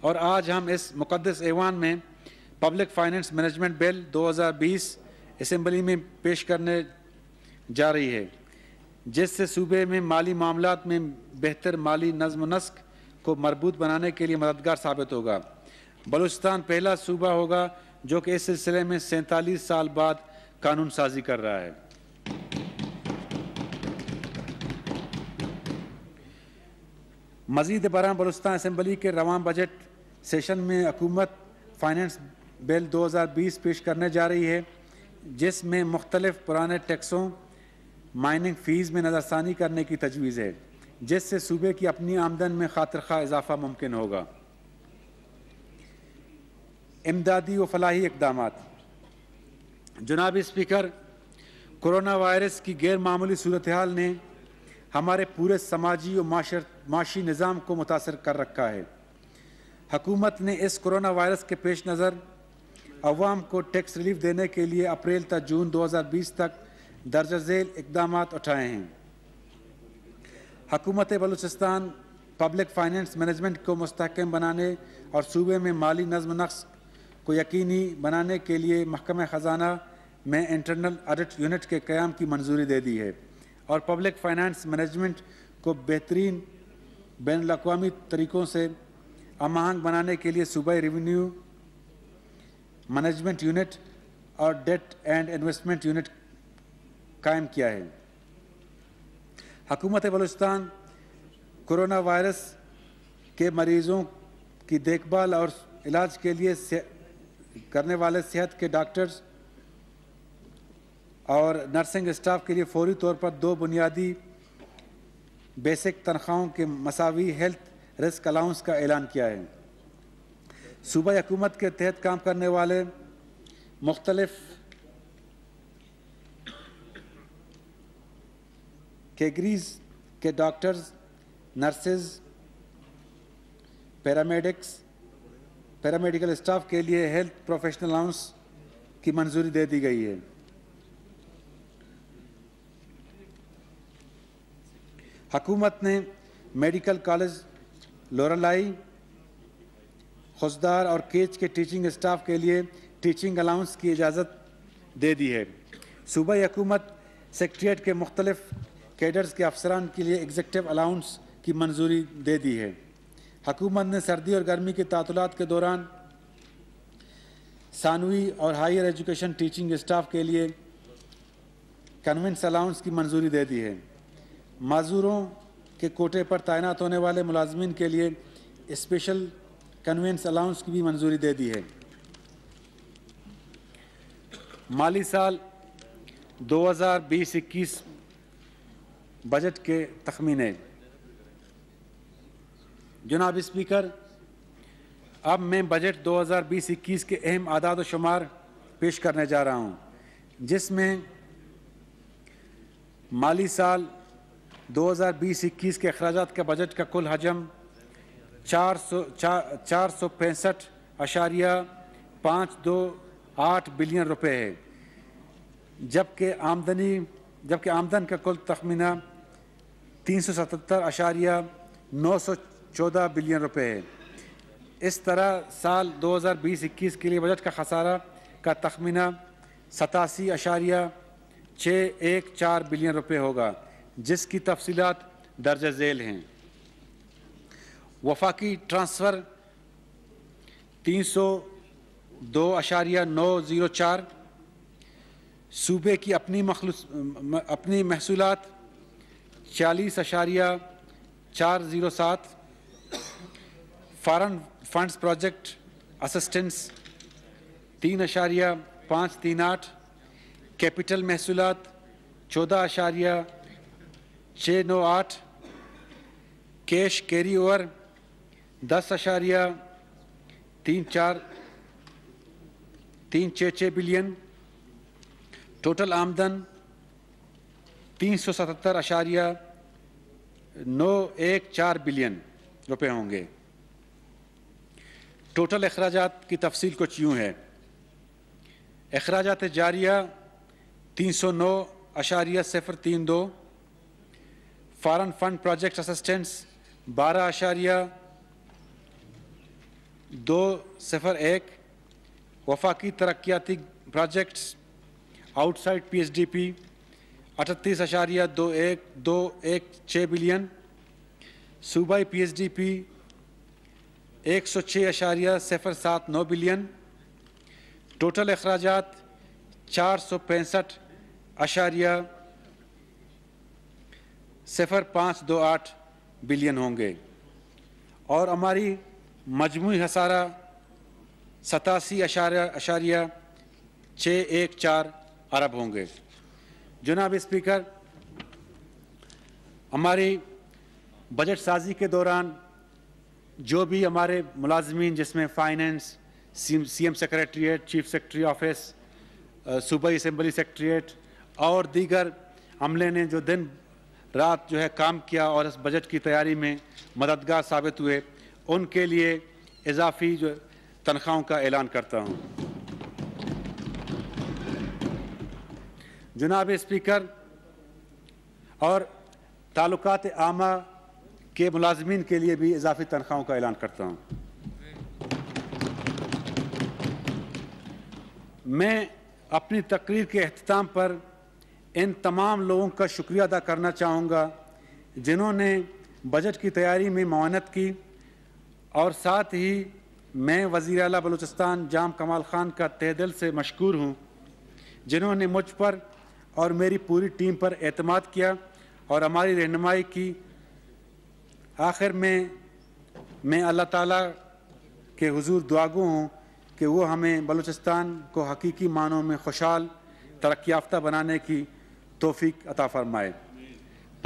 और आज हम इस मुकदस ऐवान में public finance management bill 2020 assembly में पेश करने जा रही है जिससे सूबे में माली मामला में बेहतर माली नज्म नस्क को मरबूत बनाने के लिए मददगार साबित होगा बलूचिस्तान पहला सूबा होगा जो कि इस सिलसिले में सैंतालीस साल बाद कानून साजी कर रहा है मजीद बरा बलुस्तान असम्बली के रवान बजट सेशन में हकूमत फाइनेंस बिल 2020 पेश करने जा रही है जिसमें मुख्तलिफ पुराने टैक्सों माइनिंग फ़ीस में नज़रसानी करने की तजवीज़ है जिससे सूबे की अपनी आमदन में खातर खा इजाफा मुमकिन होगा इमदादी व फलाही इकदाम जनाब स्पीकर कोरोना वायरस की गैरमूली सूरत हाल ने हमारे पूरे समाजी और माशरती माशी निज़ाम को मुतासर कर रखा है हकूमत ने इस कोरोना वायरस के पेश नज़र अवाम को टैक्स रिलीफ देने के लिए अप्रैल तक जून 2020 तक दर्ज झेल इकदाम उठाए हैं हकूमत बलूचिस्तान पब्लिक फाइनेंस मैनेजमेंट को मस्तकम बनाने और सूबे में माली नज्म नक्श को यकीनी बनाने के लिए महकम ख़जाना में इंटरनल आडिट यूनिट के क्याम की मंजूरी दे दी है और पब्लिक फाइनेंस मैनेजमेंट को बेहतरीन बैन अवी तरीक़ों से अमांग बनाने के लिए सूबाई रेवेन्यू मैनेजमेंट यूनिट और डेट एंड इन्वेस्टमेंट यूनिट कायम किया है हकूमत बलूचिस्तान कोरोना वायरस के मरीज़ों की देखभाल और इलाज के लिए करने वाले सेहत के डॉक्टर्स और नर्सिंग स्टाफ के लिए फौरी तौर पर दो बुनियादी बेसिक तनख्वाहों के मसावी हेल्थ रिस्क अलाउंस का ऐलान किया है सूबा हकूमत के तहत काम करने वाले मुख्तलफ कैगरीज के doctors nurses paramedics paramedical staff के लिए हेल्थ प्रोफेशनल अलाउंस की मंजूरी दे दी गई है हकूमत ने मेडिकल कॉलेज लोरलाई खुशदार और केच के टीचिंग स्टाफ के लिए टीचिंग अलाउंस की इजाज़त दे दी है सूबाई हकूमत सेक्रट्रियट के मुख्तलिफ कैडर्स के अफसरान के लिए एग्जेक्टिव अलाउंस की मंजूरी दे दी है हकूमत ने सर्दी और गर्मी के तातुलात के दौरान सानवी और हायर एजुकेशन टीचिंग स्टाफ के लिए कन्वेंस अलाउंस की मंजूरी दे दी है मज़ूरों के कोटे पर तैनात होने वाले मुलाजमन के लिए स्पेशल कन्वेंस अलाउंस की भी मंजूरी दे दी है माली साल 2020-21 बजट के तखमीने जनाब स्पीकर अब मैं बजट 2020-21 के अहम आदाद शुमार पेश करने जा रहा हूँ जिसमें माली साल बीस इक्कीस के अखराज का बजट का कुल हजम चार सौ चार सौ पैंसठ अशारिया पाँच दो आठ बिलियन रुपये है जबकि आमदनी जबकि आमदन का कुल तखमीना तीन सौ सतहत्तर अशारिया नौ सौ चौदह बिलियन रुपये है इस तरह साल बीस इक्कीस के लिए बजट का खसारा का तखमीना सतासी अशारिया छः एक चार बिलियन रुपये होगा जिसकी तफसीत दर्ज झेल हैं वफाकी ट्रांसफ़र तीन सौ दो अशारिया नौ ज़ीरो चार सूबे की अपनी मखलूस अपनी महसूलत चालीस अशारिया चार ज़ीरो सात फ़ारन फंड्स प्रोजेक्ट असटेंस तीन अशारिया पाँच तीन आठ कैपिटल महसूलत चौदह अशारिया छः नौ आठ कैश कैरी ओवर दस अशारिया तीन चार तीन छः छः बिलियन टोटल आमदन तीन सौ सतहत्तर अशारिया नौ एक चार बिलियन रुपए होंगे टोटल अखराज की तफसील कुछ यूँ है अखराज जारिया तीन सौ नौ अशारिया सिफर तीन दो foreign fund project assistance बारह आशारिया दो सिफर एक वफाकी तरक्याती projects outside P H D P अठतीस आशारिया दो एक दो एक छः बिलियन सूबाई पी एच डी पी एक सौ छः आशारिया सिफर सात नौ बिलियन टोटल अखराज चार सौ पैंसठ आशारिया सिफर पाँच दो आठ बिलियन होंगे और हमारी मजमू हसारा सतासी अशारिया छः एक चार अरब होंगे जनाब स्पीकर हमारी बजट साजी के दौरान जो भी हमारे मुलाजमीन जिसमें finance C M secretariat chief secretary office सूबाई असम्बली सेक्रेटरीट और दीगर अमले ने जो दिन रात जो है काम किया और इस बजट की तैयारी में मददगार साबित हुए उनके लिए इजाफी जो तनख्वाहों का ऐलान करता हूँ जनाब स्पीकर और ताल्लुक आमा के मुलाजमीन के लिए भी इजाफी तनख्वाहों का ऐलान करता हूँ मैं अपनी तकरीर के अहताम पर इन तमाम लोगों का शुक्रिया अदा करना चाहूँगा जिन्होंने बजट की तैयारी में मानत की और साथ ही मैं वज़ी अला बलूचिस्तान जाम कमाल ख़ान का तह दिल से मशहूर हूँ जिन्होंने मुझ पर और मेरी पूरी टीम पर अतमाद किया और हमारी रहनमाई की आखिर में मैं अल्लाह ताला के हजूर दुआगु हूँ कि वो हमें बलूचिस्तान को हकीकी मानों में खुशहाल तरक्याफ्ता बनाने की तोफीक अता फरमाए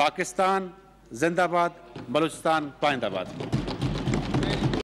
पाकिस्तान जिंदाबाद बलूचिस्तान पाइंदाबाद